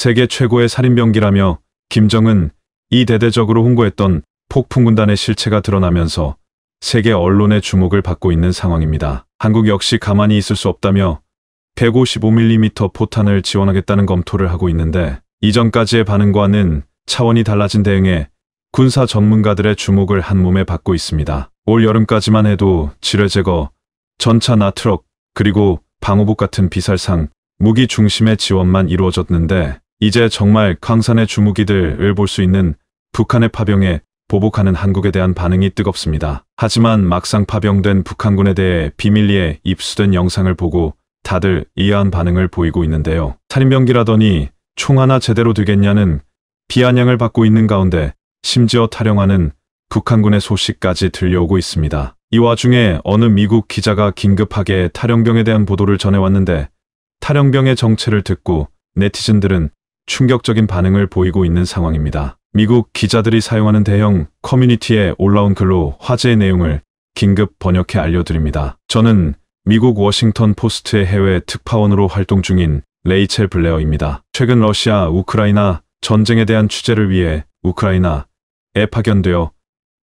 세계 최고의 살인병기라며 김정은 이 대대적으로 홍보했던 폭풍군단의 실체가 드러나면서 세계 언론의 주목을 받고 있는 상황입니다. 한국 역시 가만히 있을 수 없다며 155mm 포탄을 지원하겠다는 검토를 하고 있는데 이전까지의 반응과는 차원이 달라진 대응에 군사 전문가들의 주목을 한몸에 받고 있습니다. 올 여름까지만 해도 지뢰 제거, 전차 나트럭, 그리고 방호복 같은 비살상, 무기 중심의 지원만 이루어졌는데 이제 정말 강산의 주무기들을 볼 수 있는 북한의 파병에 보복하는 한국에 대한 반응이 뜨겁습니다. 하지만 막상 파병된 북한군에 대해 비밀리에 입수된 영상을 보고 다들 이해한 반응을 보이고 있는데요. 살인병기라더니 총 하나 제대로 되겠냐는 비아냥을 받고 있는 가운데 심지어 탈영하는 북한군의 소식까지 들려오고 있습니다. 이 와중에 어느 미국 기자가 긴급하게 탈영병에 대한 보도를 전해왔는데 탈영병의 정체를 듣고 네티즌들은 충격적인 반응을 보이고 있는 상황입니다. 미국 기자들이 사용하는 대형 커뮤니티에 올라온 글로 화제의 내용을 긴급 번역해 알려드립니다. 저는 미국 워싱턴 포스트의 해외 특파원으로 활동 중인 레이첼 블레어입니다. 최근 러시아 우크라이나 전쟁에 대한 취재를 위해 우크라이나에 파견되어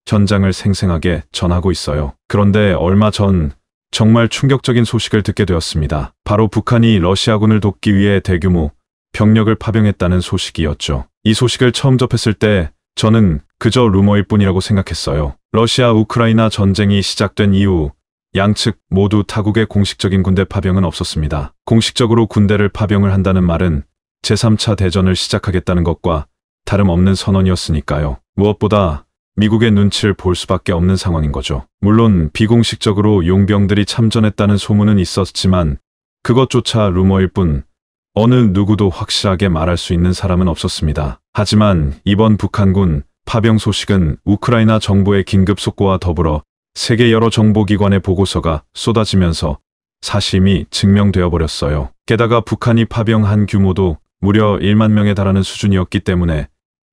현장을 생생하게 전하고 있어요. 그런데 얼마 전 정말 충격적인 소식을 듣게 되었습니다. 바로 북한이 러시아군을 돕기 위해 대규모 병력을 파병했다는 소식이었죠. 이 소식을 처음 접했을 때 저는 그저 루머일 뿐이라고 생각했어요. 러시아 우크라이나 전쟁이 시작된 이후 양측 모두 타국의 공식적인 군대 파병은 없었습니다. 공식적으로 군대를 파병을 한다는 말은 제3차 대전을 시작하겠다는 것과 다름없는 선언이었으니까요. 무엇보다 미국의 눈치를 볼 수밖에 없는 상황인 거죠. 물론 비공식적으로 용병들이 참전했다는 소문은 있었지만 그것조차 루머일 뿐 어느 누구도 확실하게 말할 수 있는 사람은 없었습니다. 하지만 이번 북한군 파병 소식은 우크라이나 정부의 긴급 속보와 더불어 세계 여러 정보기관의 보고서가 쏟아지면서 사심이 증명되어 버렸어요. 게다가 북한이 파병한 규모도 무려 1만 명에 달하는 수준이었기 때문에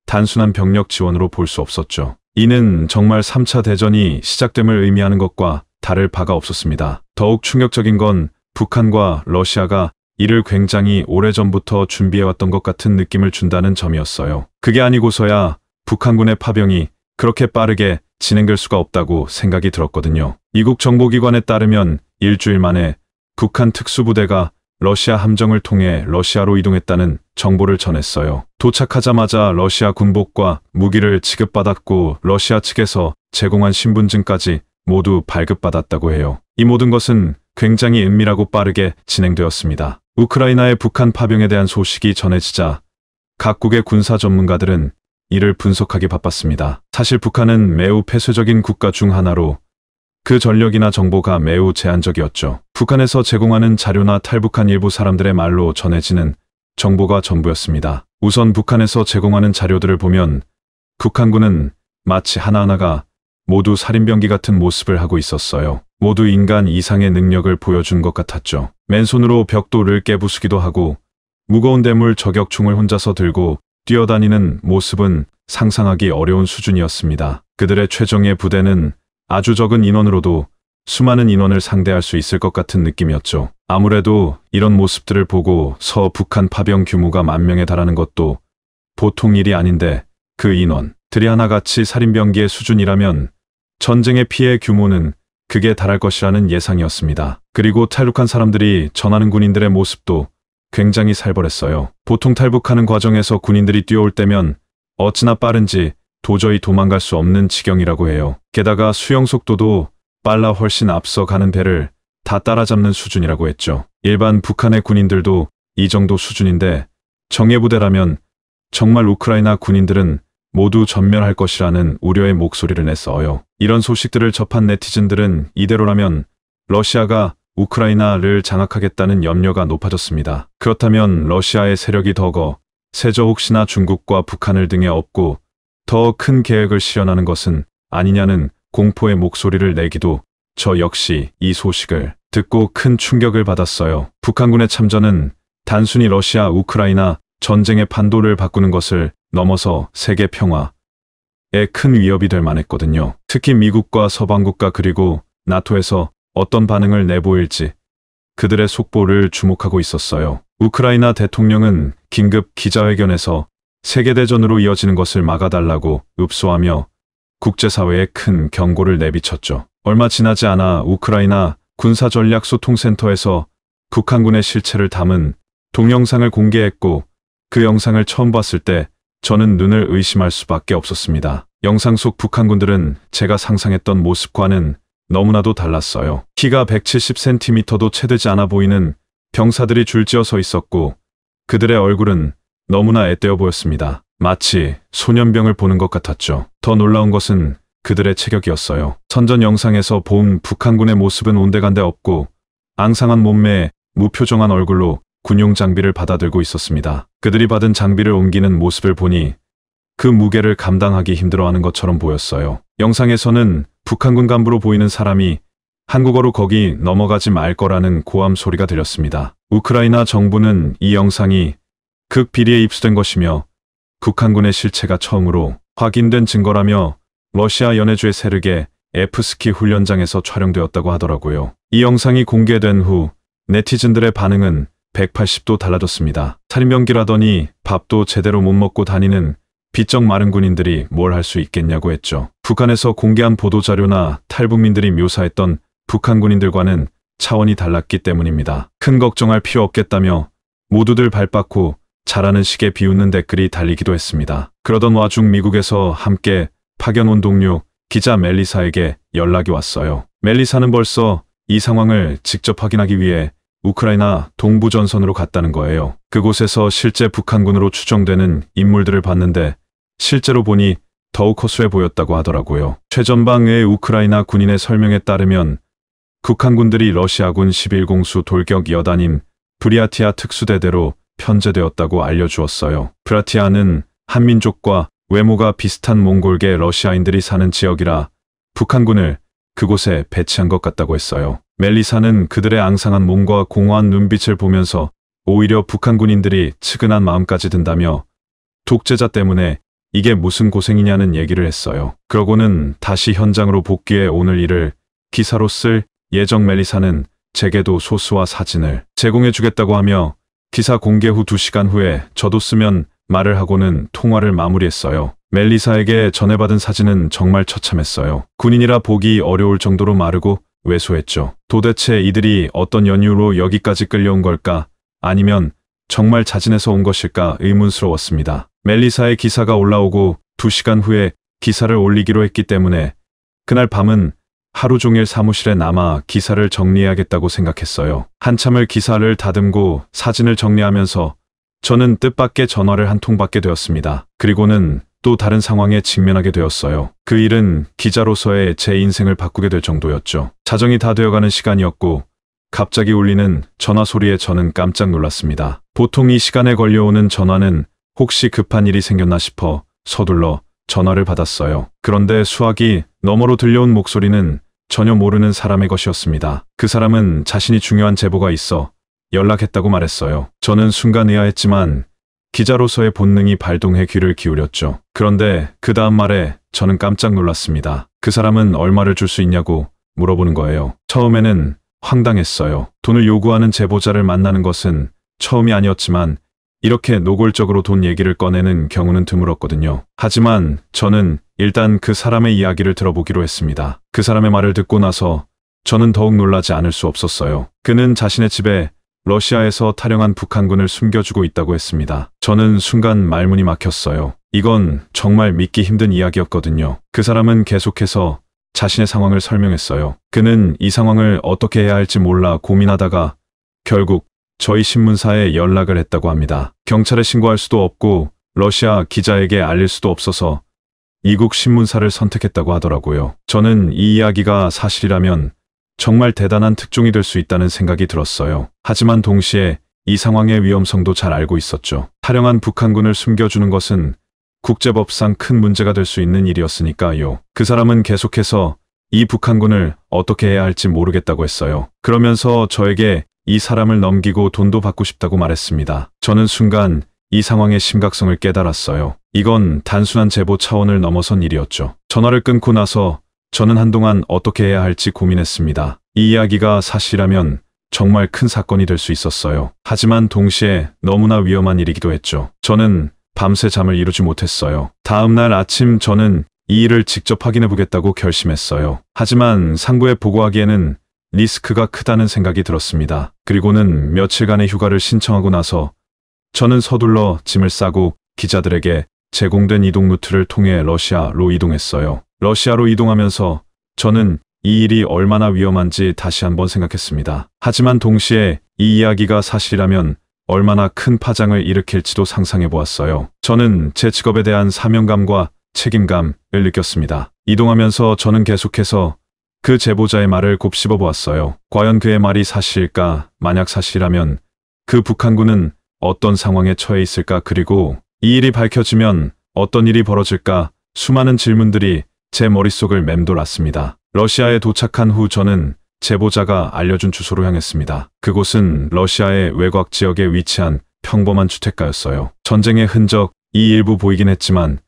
단순한 병력 지원으로 볼 수 없었죠. 이는 정말 3차 대전이 시작됨을 의미하는 것과 다를 바가 없었습니다. 더욱 충격적인 건 북한과 러시아가 이를 굉장히 오래전부터 준비해왔던 것 같은 느낌을 준다는 점이었어요. 그게 아니고서야 북한군의 파병이 그렇게 빠르게 진행될 수가 없다고 생각이 들었거든요. 이국 정보기관에 따르면 일주일 만에 북한 특수부대가 러시아 함정을 통해 러시아로 이동했다는 정보를 전했어요. 도착하자마자 러시아 군복과 무기를 지급받았고 러시아 측에서 제공한 신분증까지 모두 발급받았다고 해요. 이 모든 것은 굉장히 은밀하고 빠르게 진행되었습니다. 우크라이나의 북한 파병에 대한 소식이 전해지자 각국의 군사 전문가들은 이를 분석하기 바빴습니다. 사실 북한은 매우 폐쇄적인 국가 중 하나로 그 전력이나 정보가 매우 제한적이었죠. 북한에서 제공하는 자료나 탈북한 일부 사람들의 말로 전해지는 정보가 전부였습니다. 우선 북한에서 제공하는 자료들을 보면 북한군은 마치 하나하나가 모두 살인병기 같은 모습을 하고 있었어요. 모두 인간 이상의 능력을 보여준 것 같았죠. 맨손으로 벽돌을 깨부수기도 하고 무거운 대물 저격충을 혼자서 들고 뛰어다니는 모습은 상상하기 어려운 수준이었습니다. 그들의 최종의 부대는 아주 적은 인원으로도 수많은 인원을 상대할 수 있을 것 같은 느낌이었죠. 아무래도 이런 모습들을 보고 서북한 파병 규모가 만 명에 달하는 것도 보통 일이 아닌데 그 인원들이 하나같이 살인병기의 수준이라면 전쟁의 피해 규모는 극에 달할 것이라는 예상이었습니다. 그리고 탈북한 사람들이 전하는 군인들의 모습도 굉장히 살벌했어요. 보통 탈북하는 과정에서 군인들이 뛰어올 때면 어찌나 빠른지 도저히 도망갈 수 없는 지경이라고 해요. 게다가 수영 속도도 빨라 훨씬 앞서가는 배를 다 따라잡는 수준이라고 했죠. 일반 북한의 군인들도 이 정도 수준인데 정예부대라면 정말 우크라이나 군인들은 모두 전멸할 것이라는 우려의 목소리를 냈어요. 이런 소식들을 접한 네티즌들은 이대로라면 러시아가 우크라이나를 장악하겠다는 염려가 높아졌습니다. 그렇다면 러시아의 세력이 더거 세저 혹시나 중국과 북한을 등에 업고 더 큰 계획을 실현하는 것은 아니냐는 공포의 목소리를 내기도 저 역시 이 소식을 듣고 큰 충격을 받았어요. 북한군의 참전은 단순히 러시아, 우크라이나 전쟁의 반도를 바꾸는 것을 넘어서 세계 평화에 큰 위협이 될 만했거든요. 특히 미국과 서방국가 그리고 나토에서 어떤 반응을 내보일지 그들의 속보를 주목하고 있었어요. 우크라이나 대통령은 긴급 기자회견에서 세계대전으로 이어지는 것을 막아달라고 읍소하며 국제사회에 큰 경고를 내비쳤죠. 얼마 지나지 않아 우크라이나 군사전략소통센터에서 북한군의 실체를 담은 동영상을 공개했고 그 영상을 처음 봤을 때 저는 눈을 의심할 수밖에 없었습니다. 영상 속 북한군들은 제가 상상했던 모습과는 너무나도 달랐어요. 키가 170cm도 채 되지 않아 보이는 병사들이 줄지어 서 있었고 그들의 얼굴은 너무나 애때어 보였습니다. 마치 소년병을 보는 것 같았죠. 더 놀라운 것은 그들의 체격이었어요. 선전 영상에서 본 북한군의 모습은 온데간데 없고 앙상한 몸매에 무표정한 얼굴로 군용 장비를 받아들고 있었습니다. 그들이 받은 장비를 옮기는 모습을 보니 그 무게를 감당하기 힘들어하는 것처럼 보였어요. 영상에서는 북한군 간부로 보이는 사람이 한국어로 거기 넘어가지 말 거라는 고함 소리가 들렸습니다. 우크라이나 정부는 이 영상이 극 비리에 입수된 것이며 북한군의 실체가 처음으로 확인된 증거라며 러시아 연해주의 세르게 f 스키 훈련장에서 촬영되었다고 하더라고요. 이 영상이 공개된 후 네티즌들의 반응은 180도 달라졌습니다. 탈인병기라더니 밥도 제대로 못 먹고 다니는 비쩍 마른 군인들이 뭘 할 수 있겠냐고 했죠. 북한에서 공개한 보도자료나 탈북민들이 묘사했던 북한 군인들과는 차원이 달랐기 때문입니다. 큰 걱정할 필요 없겠다며 모두들 발빠고 잘하는 식에 비웃는 댓글이 달리기도 했습니다. 그러던 와중 미국에서 함께 파견 온 동료 기자 멜리사에게 연락이 왔어요. 멜리사는 벌써 이 상황을 직접 확인하기 위해 우크라이나 동부 전선으로 갔다는 거예요. 그곳에서 실제 북한군으로 추정되는 인물들을 봤는데 실제로 보니 더욱 허수해 보였다고 하더라고요. 최전방의 우크라이나 군인의 설명에 따르면 북한군들이 러시아군 11공수 돌격 여단인 브리아티아 특수대대로 편제되었다고 알려주었어요. 브라티아는 한민족과 외모가 비슷한 몽골계 러시아인들이 사는 지역이라 북한군을 그곳에 배치한 것 같다고 했어요. 멜리사는 그들의 앙상한 몸과 공허한 눈빛을 보면서 오히려 북한 군인들이 측은한 마음까지 든다며 독재자 때문에 이게 무슨 고생이냐는 얘기를 했어요. 그러고는 다시 현장으로 복귀해 오늘 일을 기사로 쓸 예정 멜리사는 제게도 소스와 사진을 제공해주겠다고 하며 기사 공개 후 2시간 후에 저도 쓰면 말을 하고는 통화를 마무리했어요. 멜리사에게 전해받은 사진은 정말 처참했어요. 군인이라 보기 어려울 정도로 마르고 왜소했죠. 도대체 이들이 어떤 연유로 여기까지 끌려온 걸까? 아니면 정말 자진해서 온 것일까 의문스러웠습니다. 멜리사의 기사가 올라오고 2시간 후에 기사를 올리기로 했기 때문에 그날 밤은 하루 종일 사무실에 남아 기사를 정리해야겠다고 생각했어요. 한참을 기사를 다듬고 사진을 정리하면서 저는 뜻밖의 전화를 한 통 받게 되었습니다. 그리고는 또 다른 상황에 직면하게 되었어요. 그 일은 기자로서의 제 인생을 바꾸게 될 정도였죠. 자정이 다 되어가는 시간이었고 갑자기 울리는 전화 소리에 저는 깜짝 놀랐습니다. 보통 이 시간에 걸려오는 전화는 혹시 급한 일이 생겼나 싶어 서둘러 전화를 받았어요. 그런데 수학이 너머로 들려온 목소리는 전혀 모르는 사람의 것이었습니다. 그 사람은 자신이 중요한 제보가 있어 연락했다고 말했어요. 저는 순간 의아했지만 기자로서의 본능이 발동해 귀를 기울였죠. 그런데 그 다음 말에 저는 깜짝 놀랐습니다. 그 사람은 얼마를 줄 수 있냐고 물어보는 거예요. 처음에는 황당했어요. 돈을 요구하는 제보자를 만나는 것은 처음이 아니었지만 이렇게 노골적으로 돈 얘기를 꺼내는 경우는 드물었거든요. 하지만 저는 일단 그 사람의 이야기를 들어보기로 했습니다. 그 사람의 말을 듣고 나서 저는 더욱 놀라지 않을 수 없었어요. 그는 자신의 집에 러시아에서 탈영한 북한군을 숨겨주고 있다고 했습니다. 저는 순간 말문이 막혔어요. 이건 정말 믿기 힘든 이야기였거든요. 그 사람은 계속해서 자신의 상황을 설명했어요. 그는 이 상황을 어떻게 해야 할지 몰라 고민하다가 결국 저희 신문사에 연락을 했다고 합니다. 경찰에 신고할 수도 없고 러시아 기자에게 알릴 수도 없어서 이국 신문사를 선택했다고 하더라고요. 저는 이 이야기가 사실이라면 정말 대단한 특종이 될 수 있다는 생각이 들었어요. 하지만 동시에 이 상황의 위험성도 잘 알고 있었죠. 탈영한 북한군을 숨겨주는 것은 국제법상 큰 문제가 될 수 있는 일이었으니까요. 그 사람은 계속해서 이 북한군을 어떻게 해야 할지 모르겠다고 했어요. 그러면서 저에게 이 사람을 넘기고 돈도 받고 싶다고 말했습니다. 저는 순간 이 상황의 심각성을 깨달았어요. 이건 단순한 제보 차원을 넘어선 일이었죠. 전화를 끊고 나서 저는 한동안 어떻게 해야 할지 고민했습니다. 이 이야기가 사실이라면 정말 큰 사건이 될 수 있었어요. 하지만 동시에 너무나 위험한 일이기도 했죠. 저는 밤새 잠을 이루지 못했어요. 다음날 아침 저는 이 일을 직접 확인해 보겠다고 결심했어요. 하지만 상부에 보고하기에는 리스크가 크다는 생각이 들었습니다. 그리고는 며칠간의 휴가를 신청하고 나서 저는 서둘러 짐을 싸고 기자들에게 제공된 이동 루트를 통해 러시아로 이동했어요. 러시아로 이동하면서 저는 이 일이 얼마나 위험한지 다시 한번 생각했습니다. 하지만 동시에 이 이야기가 사실이라면 얼마나 큰 파장을 일으킬지도 상상해 보았어요. 저는 제 직업에 대한 사명감과 책임감을 느꼈습니다. 이동하면서 저는 계속해서 그 제보자의 말을 곱씹어 보았어요. 과연 그의 말이 사실일까? 만약 사실이라면 그 북한군은 어떤 상황에 처해 있을까? 그리고 이 일이 밝혀지면 어떤 일이 벌어질까? 수많은 질문들이 제 머릿속을 맴돌았습니다. 러시아에 도착한 후 저는 제보자가 알려준 주소로 향했습니다. 그곳은 러시아의 외곽 지역에 위치한 평범한 주택가였어요. 전쟁의 흔적 이 일부 보이긴 했지만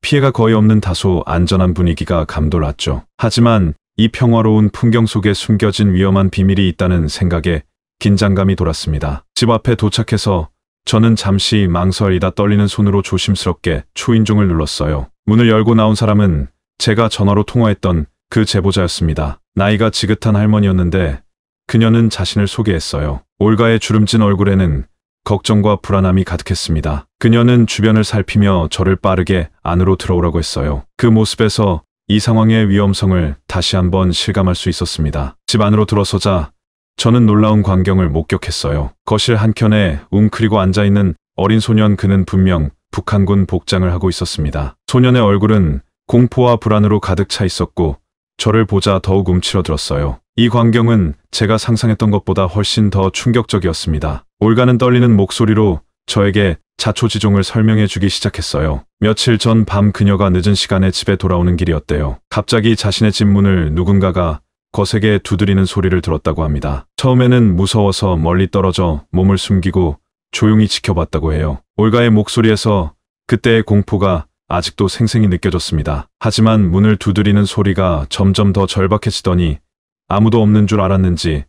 피해가 거의 없는 다소 안전한 분위기가 감돌았죠. 하지만 이 평화로운 풍경 속에 숨겨진 위험한 비밀이 있다는 생각에 긴장감이 돌았습니다. 집 앞에 도착해서 저는 잠시 망설이다 떨리는 손으로 조심스럽게 초인종을 눌렀어요. 문을 열고 나온 사람은 제가 전화로 통화했던 그 제보자였습니다. 나이가 지긋한 할머니였는데 그녀는 자신을 소개했어요. 올가의 주름진 얼굴에는 걱정과 불안함이 가득했습니다. 그녀는 주변을 살피며 저를 빠르게 안으로 들어오라고 했어요. 그 모습에서 이 상황의 위험성을 다시 한번 실감할 수 있었습니다. 집 안으로 들어서자 저는 놀라운 광경을 목격했어요. 거실 한켠에 웅크리고 앉아있는 어린 소년 그는 분명 북한군 복장을 하고 있었습니다. 소년의 얼굴은 공포와 불안으로 가득 차 있었고 저를 보자 더욱 움츠러들었어요. 이 광경은 제가 상상했던 것보다 훨씬 더 충격적이었습니다. 올가는 떨리는 목소리로 저에게 자초지종을 설명해 주기 시작했어요. 며칠 전 밤 그녀가 늦은 시간에 집에 돌아오는 길이었대요. 갑자기 자신의 집 문을 누군가가 거세게 두드리는 소리를 들었다고 합니다. 처음에는 무서워서 멀리 떨어져 몸을 숨기고 조용히 지켜봤다고 해요. 올가의 목소리에서 그때의 공포가 아직도 생생히 느껴졌습니다. 하지만 문을 두드리는 소리가 점점 더 절박해지더니 아무도 없는 줄 알았는지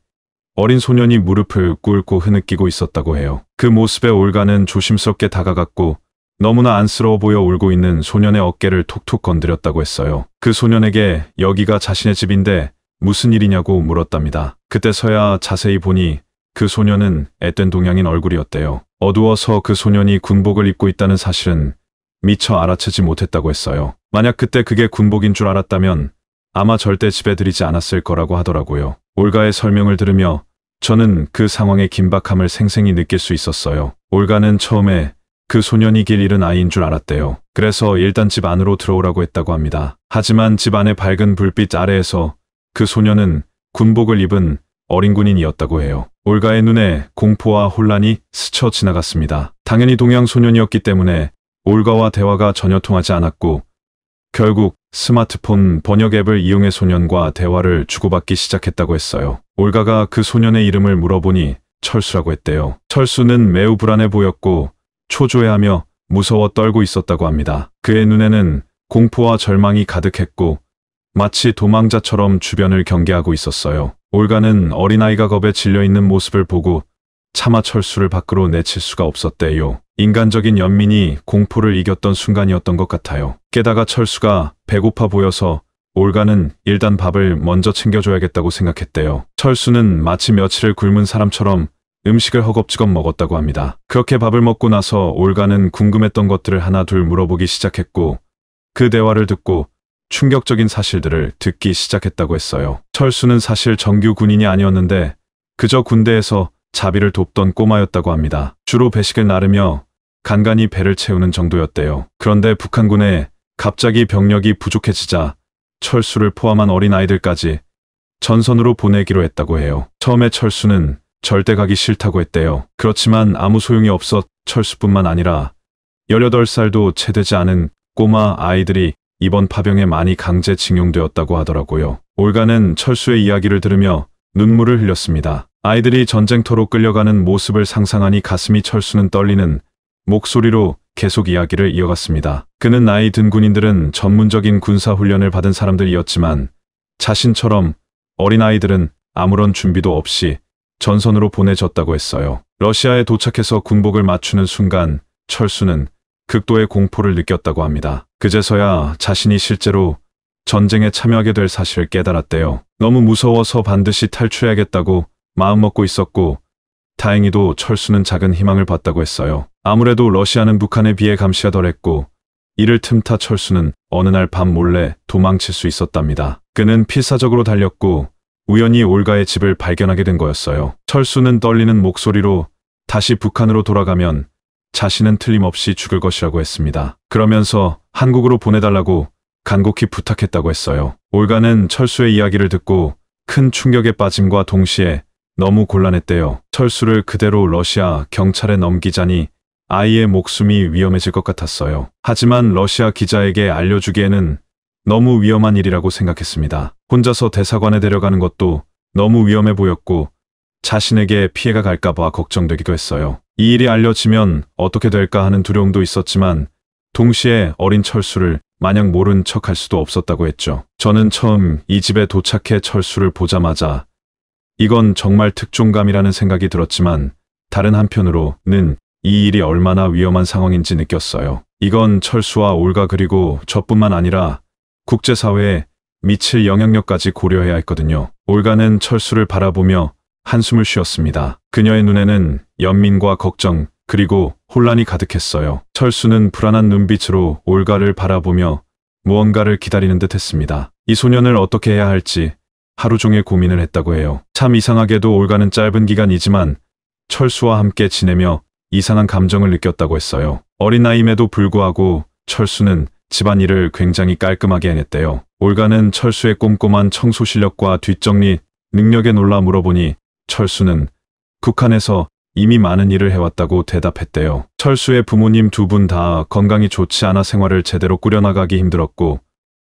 어린 소년이 무릎을 꿇고 흐느끼고 있었다고 해요. 그 모습에 올가는 조심스럽게 다가갔고 너무나 안쓰러워 보여 울고 있는 소년의 어깨를 톡톡 건드렸다고 했어요. 그 소년에게 여기가 자신의 집인데 무슨 일이냐고 물었답니다. 그때서야 자세히 보니 그 소년은 앳된 동양인 얼굴이었대요. 어두워서 그 소년이 군복을 입고 있다는 사실은 미처 알아채지 못했다고 했어요. 만약 그때 그게 군복인 줄 알았다면 아마 절대 집에 들이지 않았을 거라고 하더라고요. 올가의 설명을 들으며 저는 그 상황의 긴박함을 생생히 느낄 수 있었어요. 올가는 처음에 그 소년이 길 잃은 아이인 줄 알았대요. 그래서 일단 집 안으로 들어오라고 했다고 합니다. 하지만 집 안의 밝은 불빛 아래에서 그 소년은 군복을 입은 어린 군인이었다고 해요. 올가의 눈에 공포와 혼란이 스쳐 지나갔습니다. 당연히 동양 소년이었기 때문에 올가와 대화가 전혀 통하지 않았고 결국 스마트폰 번역 앱을 이용해 소년과 대화를 주고받기 시작했다고 했어요. 올가가 그 소년의 이름을 물어보니 철수라고 했대요. 철수는 매우 불안해 보였고 초조해하며 무서워 떨고 있었다고 합니다. 그의 눈에는 공포와 절망이 가득했고 마치 도망자처럼 주변을 경계하고 있었어요. 올가는 어린아이가 겁에 질려 있는 모습을 보고 차마 철수를 밖으로 내칠 수가 없었대요. 인간적인 연민이 공포를 이겼던 순간이었던 것 같아요. 게다가 철수가 배고파 보여서 올가는 일단 밥을 먼저 챙겨줘야겠다고 생각했대요. 철수는 마치 며칠을 굶은 사람처럼 음식을 허겁지겁 먹었다고 합니다. 그렇게 밥을 먹고 나서 올가는 궁금했던 것들을 하나 둘 물어보기 시작했고 그 대화를 듣고 충격적인 사실들을 듣기 시작했다고 했어요. 철수는 사실 정규 군인이 아니었는데 그저 군대에서 자비를 돕던 꼬마였다고 합니다. 주로 배식을 나르며 간간히 배를 채우는 정도였대요. 그런데 북한군에 갑자기 병력이 부족해지자 철수를 포함한 어린아이들까지 전선으로 보내기로 했다고 해요. 처음에 철수는 절대 가기 싫다고 했대요. 그렇지만 아무 소용이 없어 철수뿐만 아니라 18살도 채 되지 않은 꼬마 아이들이 이번 파병에 많이 강제 징용되었다고 하더라고요. 올가는 철수의 이야기를 들으며 눈물을 흘렸습니다. 아이들이 전쟁터로 끌려가는 모습을 상상하니 가슴이 철수는 떨리는 목소리로 계속 이야기를 이어갔습니다. 그는 나이 든 군인들은 전문적인 군사훈련을 받은 사람들이었지만 자신처럼 어린아이들은 아무런 준비도 없이 전선으로 보내졌다고 했어요. 러시아에 도착해서 군복을 맞추는 순간 철수는 극도의 공포를 느꼈다고 합니다. 그제서야 자신이 실제로 전쟁에 참여하게 될 사실을 깨달았대요. 너무 무서워서 반드시 탈출해야겠다고 마음먹고 있었고 다행히도 철수는 작은 희망을 봤다고 했어요. 아무래도 러시아는 북한에 비해 감시가 덜했고 이를 틈타 철수는 어느 날 밤 몰래 도망칠 수 있었답니다. 그는 필사적으로 달렸고 우연히 올가의 집을 발견하게 된 거였어요. 철수는 떨리는 목소리로 다시 북한으로 돌아가면 자신은 틀림없이 죽을 것이라고 했습니다. 그러면서 한국으로 보내달라고 간곡히 부탁했다고 했어요. 올가는 철수의 이야기를 듣고 큰 충격에 빠짐과 동시에 너무 곤란했대요. 철수를 그대로 러시아 경찰에 넘기자니 아이의 목숨이 위험해질 것 같았어요. 하지만 러시아 기자에게 알려주기에는 너무 위험한 일이라고 생각했습니다. 혼자서 대사관에 데려가는 것도 너무 위험해 보였고 자신에게 피해가 갈까봐 걱정되기도 했어요. 이 일이 알려지면 어떻게 될까 하는 두려움도 있었지만 동시에 어린 철수를 마냥 모른 척할 수도 없었다고 했죠. 저는 처음 이 집에 도착해 철수를 보자마자 이건 정말 특종감이라는 생각이 들었지만 다른 한편으로는 이 일이 얼마나 위험한 상황인지 느꼈어요. 이건 철수와 올가 그리고 저뿐만 아니라 국제사회에 미칠 영향력까지 고려해야 했거든요. 올가는 철수를 바라보며 한숨을 쉬었습니다. 그녀의 눈에는 연민과 걱정 그리고 혼란이 가득했어요. 철수는 불안한 눈빛으로 올가를 바라보며 무언가를 기다리는 듯 했습니다. 이 소년을 어떻게 해야 할지 하루 종일 고민을 했다고 해요. 참 이상하게도 올가는 짧은 기간이지만 철수와 함께 지내며 이상한 감정을 느꼈다고 했어요. 어린 나임에도 불구하고 철수는 집안일을 굉장히 깔끔하게 해냈대요. 올가는 철수의 꼼꼼한 청소 실력과 뒷정리 능력에 놀라 물어보니 철수는 북한에서 이미 많은 일을 해왔다고 대답했대요. 철수의 부모님 두 분 다 건강이 좋지 않아 생활을 제대로 꾸려나가기 힘들었고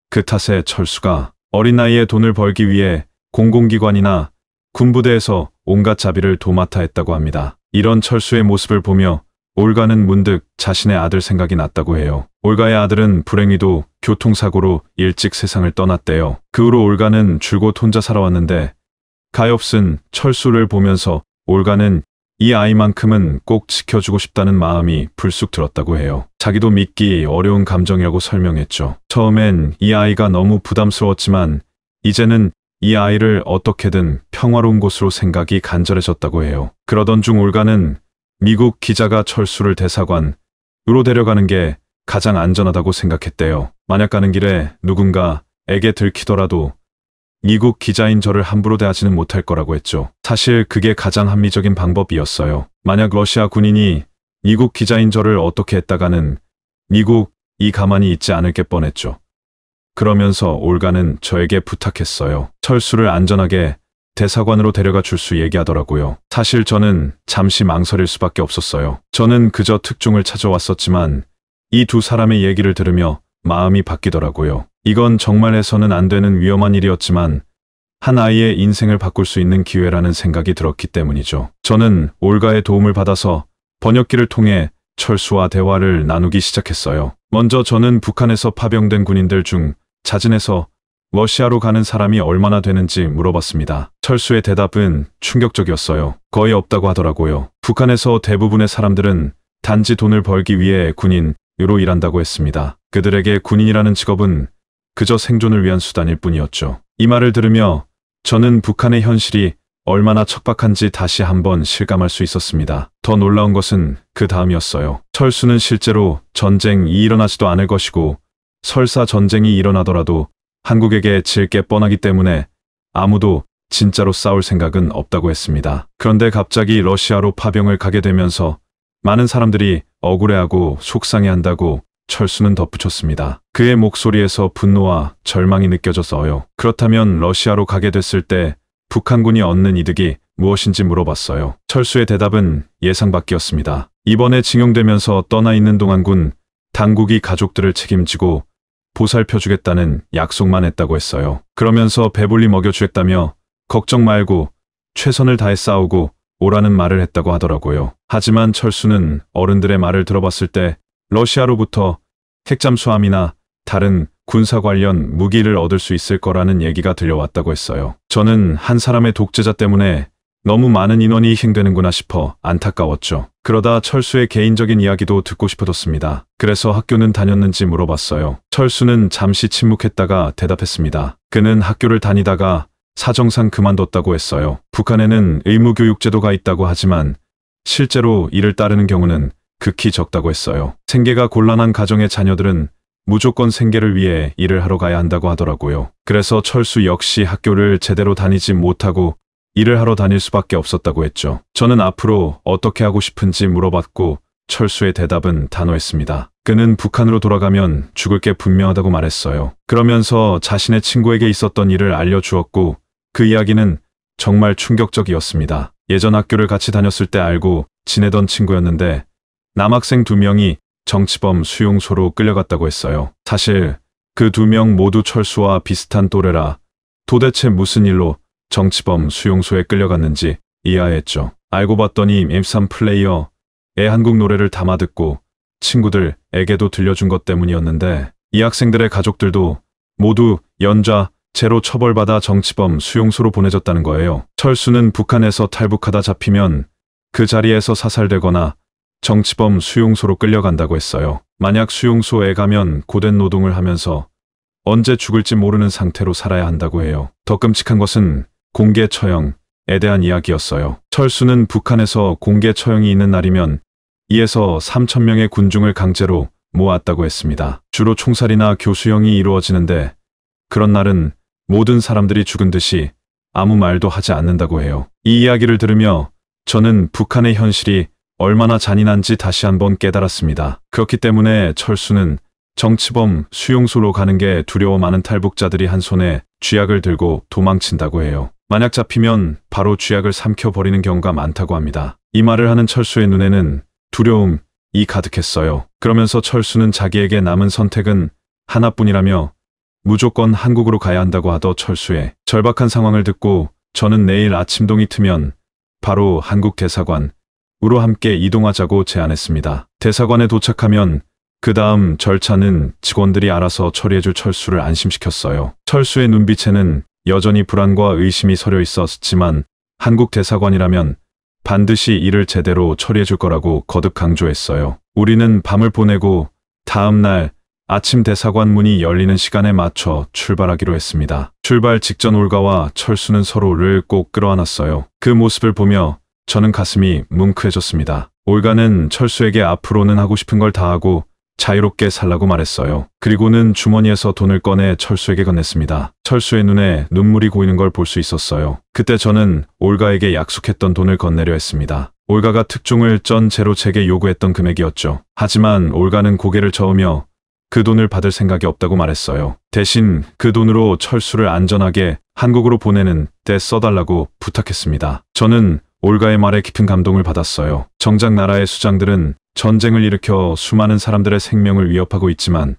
그 탓에 철수가 어린 아이의 돈을 벌기 위해 공공기관이나 군부대에서 온갖 자비를 도맡아 했다고 합니다. 이런 철수의 모습을 보며 올가는 문득 자신의 아들 생각이 났다고 해요. 올가의 아들은 불행히도 교통사고로 일찍 세상을 떠났대요. 그 후로 올가는 줄곧 혼자 살아왔는데 가엾은 철수를 보면서 올가는 이 아이만큼은 꼭 지켜주고 싶다는 마음이 불쑥 들었다고 해요. 자기도 믿기 어려운 감정이라고 설명했죠. 처음엔 이 아이가 너무 부담스러웠지만 이제는 이 아이를 어떻게든 평화로운 곳으로 생각이 간절해졌다고 해요. 그러던 중 올가는 미국 기자가 철수를 대사관으로 데려가는 게 가장 안전하다고 생각했대요. 만약 가는 길에 누군가에게 들키더라도 미국 기자인 저를 함부로 대하지는 못할 거라고 했죠. 사실 그게 가장 합리적인 방법이었어요. 만약 러시아 군인이 미국 기자인 저를 어떻게 했다가는 미국이 가만히 있지 않을 게 뻔했죠. 그러면서 올가는 저에게 부탁했어요. 철수를 안전하게 대사관으로 데려가 줄 수 얘기하더라고요. 사실 저는 잠시 망설일 수밖에 없었어요. 저는 그저 특종을 찾아왔었지만 이 두 사람의 얘기를 들으며 마음이 바뀌더라고요. 이건 정말 해서는 안 되는 위험한 일이었지만 한 아이의 인생을 바꿀 수 있는 기회라는 생각이 들었기 때문이죠. 저는 올가의 도움을 받아서 번역기를 통해 철수와 대화를 나누기 시작했어요. 먼저 저는 북한에서 파병된 군인들 중 자진해서 러시아로 가는 사람이 얼마나 되는지 물어봤습니다. 철수의 대답은 충격적이었어요. 거의 없다고 하더라고요. 북한에서 대부분의 사람들은 단지 돈을 벌기 위해 군인으로 일한다고 했습니다. 그들에게 군인이라는 직업은 그저 생존을 위한 수단일 뿐이었죠. 이 말을 들으며 저는 북한의 현실이 얼마나 척박한지 다시 한번 실감할 수 있었습니다. 더 놀라운 것은 그 다음이었어요. 철수는 실제로 전쟁이 일어나지도 않을 것이고 설사 전쟁이 일어나더라도 한국에게 질 게 뻔하기 때문에 아무도 진짜로 싸울 생각은 없다고 했습니다. 그런데 갑자기 러시아로 파병을 가게 되면서 많은 사람들이 억울해하고 속상해한다고 철수는 덧붙였습니다. 그의 목소리에서 분노와 절망이 느껴졌어요. 그렇다면 러시아로 가게 됐을 때 북한군이 얻는 이득이 무엇인지 물어봤어요. 철수의 대답은 예상 밖이었습니다. 이번에 징용되면서 떠나 있는 동안군 당국이 가족들을 책임지고 보살펴주겠다는 약속만 했다고 했어요. 그러면서 배불리 먹여주겠다며 걱정 말고 최선을 다해 싸우고 오라는 말을 했다고 하더라고요. 하지만 철수는 어른들의 말을 들어봤을 때 러시아로부터 핵잠수함이나 다른 군사 관련 무기를 얻을 수 있을 거라는 얘기가 들려왔다고 했어요. 저는 한 사람의 독재자 때문에 너무 많은 인원이 희생되는구나 싶어 안타까웠죠. 그러다 철수의 개인적인 이야기도 듣고 싶어졌습니다. 그래서 학교는 다녔는지 물어봤어요. 철수는 잠시 침묵했다가 대답했습니다. 그는 학교를 다니다가 사정상 그만뒀다고 했어요. 북한에는 의무교육제도가 있다고 하지만 실제로 이를 따르는 경우는 극히 적다고 했어요. 생계가 곤란한 가정의 자녀들은 무조건 생계를 위해 일을 하러 가야 한다고 하더라고요. 그래서 철수 역시 학교를 제대로 다니지 못하고 일을 하러 다닐 수밖에 없었다고 했죠. 저는 앞으로 어떻게 하고 싶은지 물어봤고 철수의 대답은 단호했습니다. 그는 북한으로 돌아가면 죽을 게 분명하다고 말했어요. 그러면서 자신의 친구에게 있었던 일을 알려주었고 그 이야기는 정말 충격적이었습니다. 예전 학교를 같이 다녔을 때 알고 지내던 친구였는데 남학생 두 명이 정치범 수용소로 끌려갔다고 했어요. 사실 그 두 명 모두 철수와 비슷한 또래라 도대체 무슨 일로 정치범 수용소에 끌려갔는지 이해했죠. 알고 봤더니 임산 플레이어애 한국 노래를 담아 듣고 친구들에게도 들려준 것 때문이었는데 이 학생들의 가족들도 모두 연좌 제로 처벌받아 정치범 수용소로 보내졌다는 거예요. 철수는 북한에서 탈북하다 잡히면 그 자리에서 사살되거나 정치범 수용소로 끌려간다고 했어요. 만약 수용소에 가면 고된 노동을 하면서 언제 죽을지 모르는 상태로 살아야 한다고 해요. 더 끔찍한 것은 공개 처형에 대한 이야기였어요. 철수는 북한에서 공개 처형이 있는 날이면 이에서 3천 명의 군중을 강제로 모았다고 했습니다. 주로 총살이나 교수형이 이루어지는데 그런 날은 모든 사람들이 죽은 듯이 아무 말도 하지 않는다고 해요. 이 이야기를 들으며 저는 북한의 현실이 얼마나 잔인한지 다시 한번 깨달았습니다. 그렇기 때문에 철수는 정치범 수용소로 가는 게 두려워 많은 탈북자들이 한 손에 쥐약을 들고 도망친다고 해요. 만약 잡히면 바로 쥐약을 삼켜버리는 경우가 많다고 합니다. 이 말을 하는 철수의 눈에는 두려움, 이 가득했어요. 그러면서 철수는 자기에게 남은 선택은 하나뿐이라며 무조건 한국으로 가야 한다고 하더 철수의 절박한 상황을 듣고 저는 내일 아침 동이 트면 바로 한국 대사관 우로 함께 이동하자고 제안했습니다. 대사관에 도착하면 그 다음 절차는 직원들이 알아서 처리해줄 철수를 안심시켰어요. 철수의 눈빛에는 여전히 불안과 의심이 서려 있었지만 한국 대사관이라면 반드시 일을 제대로 처리해줄 거라고 거듭 강조했어요. 우리는 밤을 보내고 다음 날 아침 대사관 문이 열리는 시간에 맞춰 출발하기로 했습니다. 출발 직전 올가와 철수는 서로를 꼭 끌어안았어요. 그 모습을 보며 저는 가슴이 뭉클해졌습니다. 올가는 철수에게 앞으로는 하고 싶은 걸 다 하고 자유롭게 살라고 말했어요. 그리고는 주머니에서 돈을 꺼내 철수에게 건넸습니다. 철수의 눈에 눈물이 고이는 걸 볼 수 있었어요. 그때 저는 올가에게 약속했던 돈을 건네려 했습니다. 올가가 특종을 전 제로 제게 요구했던 금액이었죠. 하지만 올가는 고개를 저으며 그 돈을 받을 생각이 없다고 말했어요. 대신 그 돈으로 철수를 안전하게 한국으로 보내는 데 써달라고 부탁했습니다. 저는 올가의 말에 깊은 감동을 받았어요. 정작 나라의 수장들은 전쟁을 일으켜 수많은 사람들의 생명을 위협하고 있지만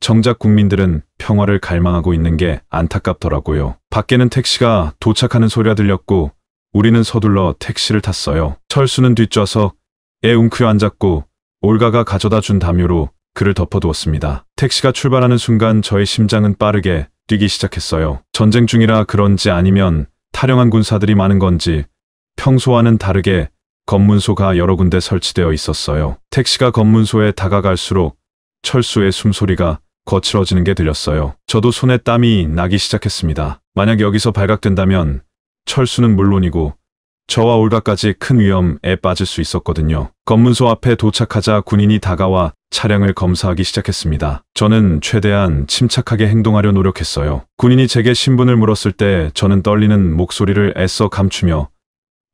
정작 국민들은 평화를 갈망하고 있는 게 안타깝더라고요. 밖에는 택시가 도착하는 소리가 들렸고 우리는 서둘러 택시를 탔어요. 철수는 뒷좌석 에웅크려 앉았고 올가가 가져다 준 담요로 그를 덮어두었습니다. 택시가 출발하는 순간 저의 심장은 빠르게 뛰기 시작했어요. 전쟁 중이라 그런지 아니면 탈영한 군사들이 많은 건지 평소와는 다르게 검문소가 여러 군데 설치되어 있었어요. 택시가 검문소에 다가갈수록 철수의 숨소리가 거칠어지는 게 들렸어요. 저도 손에 땀이 나기 시작했습니다. 만약 여기서 발각된다면 철수는 물론이고 저와 올가까지 큰 위험에 빠질 수 있었거든요. 검문소 앞에 도착하자 군인이 다가와 차량을 검사하기 시작했습니다. 저는 최대한 침착하게 행동하려 노력했어요. 군인이 제게 신분을 물었을 때 저는 떨리는 목소리를 애써 감추며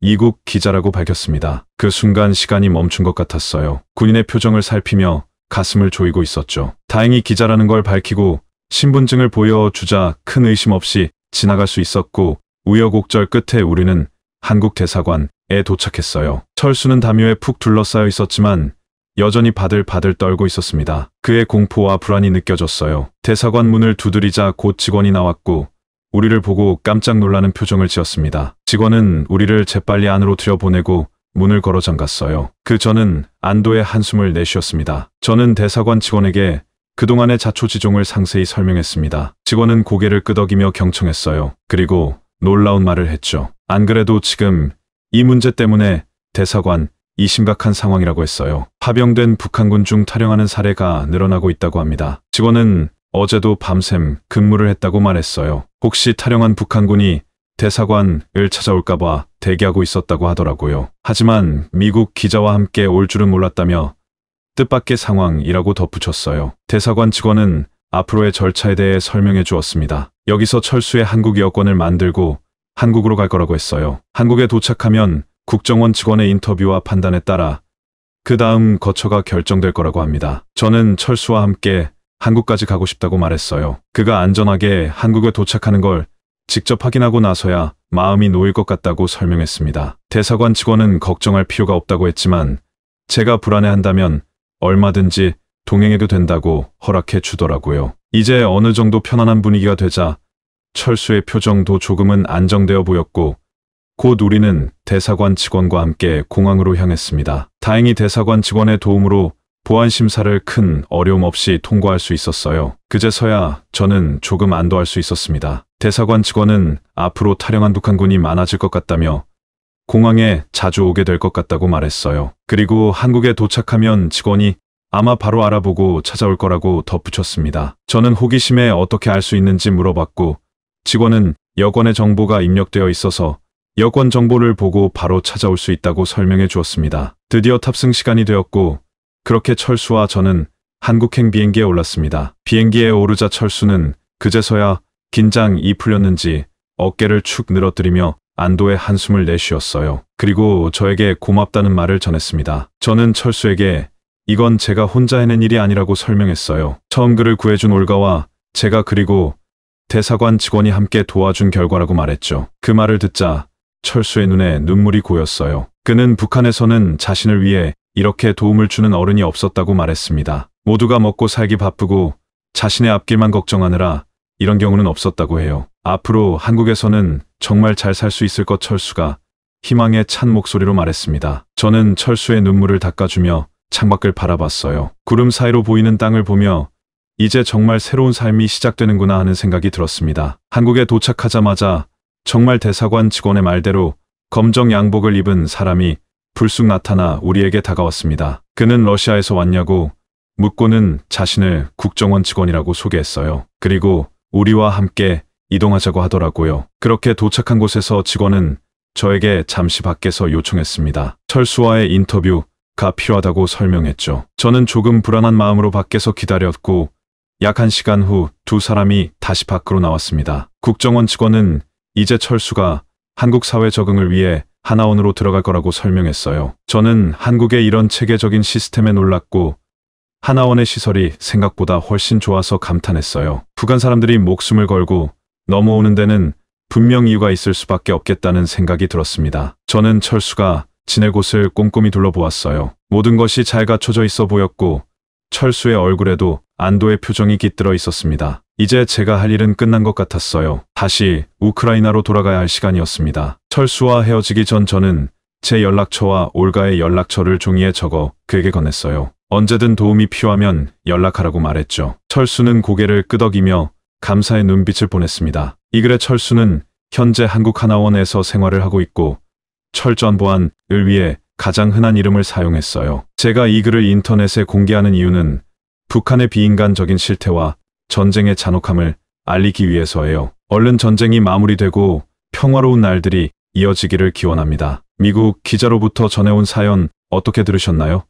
이국 기자라고 밝혔습니다. 그 순간 시간이 멈춘 것 같았어요. 군인의 표정을 살피며 가슴을 조이고 있었죠. 다행히 기자라는 걸 밝히고 신분증을 보여주자 큰 의심 없이 지나갈 수 있었고 우여곡절 끝에 우리는 한국 대사관에 도착했어요. 철수는 담요에 푹 둘러싸여 있었지만 여전히 바들바들 떨고 있었습니다. 그의 공포와 불안이 느껴졌어요. 대사관 문을 두드리자 곧 직원이 나왔고 우리를 보고 깜짝 놀라는 표정을 지었습니다. 직원은 우리를 재빨리 안으로 들여보내고 문을 걸어 잠갔어요. 그 저는 안도의 한숨을 내쉬었습니다. 저는 대사관 직원에게 그동안의 자초지종을 상세히 설명했습니다. 직원은 고개를 끄덕이며 경청했어요. 그리고 놀라운 말을 했죠. 안 그래도 지금 이 문제 때문에 대사관 이 심각한 상황이라고 했어요. 파병된 북한군 중 탈영하는 사례가 늘어나고 있다고 합니다. 직원은 어제도 밤샘 근무를 했다고 말했어요. 혹시 탈영한 북한군이 대사관을 찾아올까봐 대기하고 있었다고 하더라고요. 하지만 미국 기자와 함께 올 줄은 몰랐다며 뜻밖의 상황이라고 덧붙였어요. 대사관 직원은 앞으로의 절차에 대해 설명해 주었습니다. 여기서 철수의 한국 여권을 만들고 한국으로 갈 거라고 했어요. 한국에 도착하면 국정원 직원의 인터뷰와 판단에 따라 그 다음 거처가 결정될 거라고 합니다. 저는 철수와 함께 한국까지 가고 싶다고 말했어요. 그가 안전하게 한국에 도착하는 걸 직접 확인하고 나서야 마음이 놓일 것 같다고 설명했습니다. 대사관 직원은 걱정할 필요가 없다고 했지만 제가 불안해한다면 얼마든지 동행해도 된다고 허락해 주더라고요. 이제 어느 정도 편안한 분위기가 되자 철수의 표정도 조금은 안정되어 보였고 곧 우리는 대사관 직원과 함께 공항으로 향했습니다. 다행히 대사관 직원의 도움으로 보안 심사를 큰 어려움 없이 통과할 수 있었어요. 그제서야 저는 조금 안도할 수 있었습니다. 대사관 직원은 앞으로 탈영한 북한군이 많아질 것 같다며 공항에 자주 오게 될 것 같다고 말했어요. 그리고 한국에 도착하면 직원이 아마 바로 알아보고 찾아올 거라고 덧붙였습니다. 저는 호기심에 어떻게 알 수 있는지 물어봤고 직원은 여권의 정보가 입력되어 있어서 여권 정보를 보고 바로 찾아올 수 있다고 설명해 주었습니다. 드디어 탑승 시간이 되었고 그렇게 철수와 저는 한국행 비행기에 올랐습니다. 비행기에 오르자 철수는 그제서야 긴장이 풀렸는지 어깨를 축 늘어뜨리며 안도의 한숨을 내쉬었어요. 그리고 저에게 고맙다는 말을 전했습니다. 저는 철수에게 이건 제가 혼자 해낸 일이 아니라고 설명했어요. 처음 그를 구해준 올가와 제가 그리고 대사관 직원이 함께 도와준 결과라고 말했죠. 그 말을 듣자 철수의 눈에 눈물이 고였어요. 그는 북한에서는 자신을 위해 이렇게 도움을 주는 어른이 없었다고 말했습니다. 모두가 먹고 살기 바쁘고 자신의 앞길만 걱정하느라 이런 경우는 없었다고 해요. 앞으로 한국에서는 정말 잘 살 수 있을 것 철수가 희망에 찬 목소리로 말했습니다. 저는 철수의 눈물을 닦아주며 창밖을 바라봤어요. 구름 사이로 보이는 땅을 보며 이제 정말 새로운 삶이 시작되는구나 하는 생각이 들었습니다. 한국에 도착하자마자 정말 대사관 직원의 말대로 검정 양복을 입은 사람이 불쑥 나타나 우리에게 다가왔습니다. 그는 러시아에서 왔냐고 묻고는 자신을 국정원 직원이라고 소개했어요. 그리고 우리와 함께 이동하자고 하더라고요. 그렇게 도착한 곳에서 직원은 저에게 잠시 밖에서 요청했습니다. 철수와의 인터뷰가 필요하다고 설명했죠. 저는 조금 불안한 마음으로 밖에서 기다렸고 약 한 시간 후 두 사람이 다시 밖으로 나왔습니다. 국정원 직원은 이제 철수가 한국 사회 적응을 위해 하나원으로 들어갈 거라고 설명했어요. 저는 한국의 이런 체계적인 시스템에 놀랐고 하나원의 시설이 생각보다 훨씬 좋아서 감탄했어요. 북한 사람들이 목숨을 걸고 넘어오는 데는 분명 이유가 있을 수밖에 없겠다는 생각이 들었습니다. 저는 철수가 지낼 곳을 꼼꼼히 둘러보았어요. 모든 것이 잘 갖춰져 있어 보였고 철수의 얼굴에도 안도의 표정이 깃들어 있었습니다. 이제 제가 할 일은 끝난 것 같았어요. 다시 우크라이나로 돌아가야 할 시간이었습니다. 철수와 헤어지기 전 저는 제 연락처와 올가의 연락처를 종이에 적어 그에게 건넸어요. 언제든 도움이 필요하면 연락하라고 말했죠. 철수는 고개를 끄덕이며 감사의 눈빛을 보냈습니다. 이 글에 철수는 현재 한국하나원에서 생활을 하고 있고 철전보안을 위해 가장 흔한 이름을 사용했어요. 제가 이 글을 인터넷에 공개하는 이유는 북한의 비인간적인 실태와 전쟁의 잔혹함을 알리기 위해서예요. 얼른 전쟁이 마무리되고 평화로운 날들이 이어지기를 기원합니다. 미국 기자로부터 전해온 사연 어떻게 들으셨나요?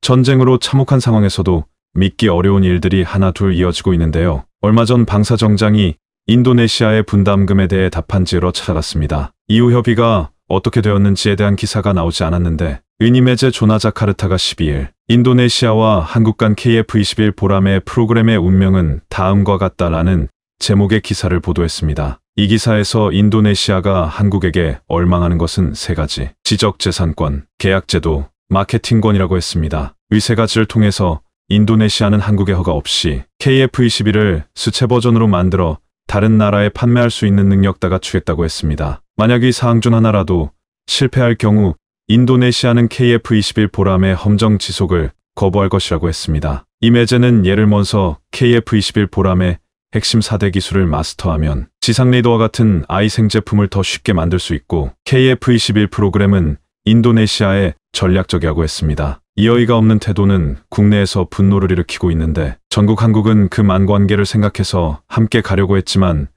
전쟁으로 참혹한 상황에서도 믿기 어려운 일들이 하나 둘 이어지고 있는데요. 얼마 전 방사정장이 인도네시아의 분담금에 대해 답한지로 찾아갔습니다. 이후 협의가 어떻게 되었는지에 대한 기사가 나오지 않았는데 은임의 제 조나자카르타가 12일 인도네시아와 한국 간 KF-21 보람의 프로그램의 운명은 다음과 같다라는 제목의 기사를 보도했습니다. 이 기사에서 인도네시아가 한국에게 얼망하는 것은 세 가지. 지적재산권, 계약제도, 마케팅권이라고 했습니다. 의세 가지를 통해서 인도네시아는 한국의 허가 없이 KF-21을 수채 버전으로 만들어 다른 나라에 판매할 수 있는 능력다가 취했다고 했습니다. 만약 이 사항 중 하나라도 실패할 경우 인도네시아는 KF-21 보람의 험정 지속을 거부할 것이라고 했습니다. 이매제는 예를 먼저 KF-21 보람의 핵심 4대 기술을 마스터하면 지상 레이더와 같은 아이생 제품을 더 쉽게 만들 수 있고 KF-21 프로그램은 인도네시아의 전략적이라고 했습니다. 이어이가 없는 태도는 국내에서 분노를 일으키고 있는데 전국 한국은 그 만관계를 생각해서 함께 가려고 했지만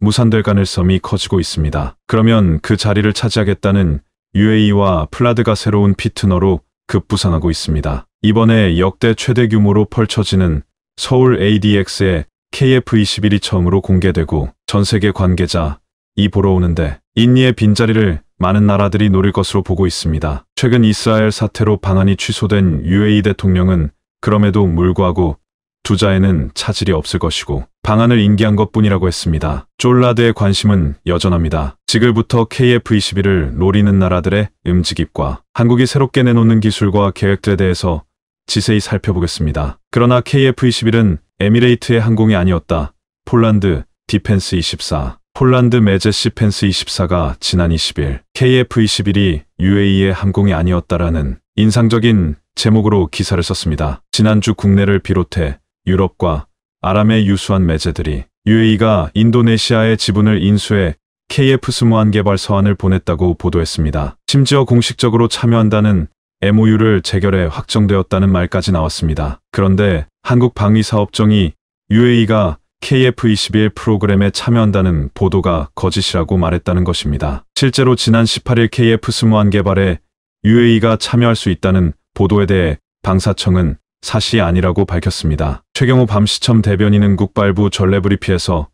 무산될 가능성이 커지고 있습니다. 그러면 그 자리를 차지하겠다는 UAE와 플라드가 새로운 피트너로 급부상하고 있습니다. 이번에 역대 최대 규모로 펼쳐지는 서울 ADX의 KF21이 처음으로 공개되고 전 세계 관계자 이 보러 오는데 인니의 빈자리를 많은 나라들이 노릴 것으로 보고 있습니다. 최근 이스라엘 사태로 방한이 취소된 UAE 대통령은 그럼에도 불구하고 투자에는 차질이 없을 것이고 방안을 인기한 것뿐이라고 했습니다. 쫄라드의 관심은 여전합니다. 지금부터 KF-21을 노리는 나라들의 움직임과 한국이 새롭게 내놓는 기술과 계획들에 대해서 지세히 살펴보겠습니다. 그러나 KF-21은 에미레이트의 항공이 아니었다. 폴란드 디펜스 24 폴란드 메제시 펜스 24가 지난 20일 KF-21이 UAE의 항공이 아니었다라는 인상적인 제목으로 기사를 썼습니다. 지난주 국내를 비롯해 유럽과 아람의 유수한 매제들이 UAE가 인도네시아의 지분을 인수해 KF 스무안 개발 서한을 보냈다고 보도했습니다. 심지어 공식적으로 참여한다는 MOU를 재결해 확정되었다는 말까지 나왔습니다. 그런데 한국 방위사업청이 UAE가 KF-21 프로그램에 참여한다는 보도가 거짓이라고 말했다는 것입니다. 실제로 지난 18일 KF 스무안 개발에 UAE가 참여할 수 있다는 보도에 대해 방사청은 사시 아니라고 밝혔습니다. 최경호 밤시청 대변인은 국발부 전례브리피에서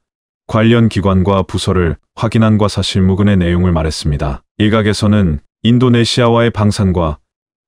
관련 기관과 부서를 확인한과 사실무근의 내용을 말했습니다. 일각에서는 인도네시아와의 방산과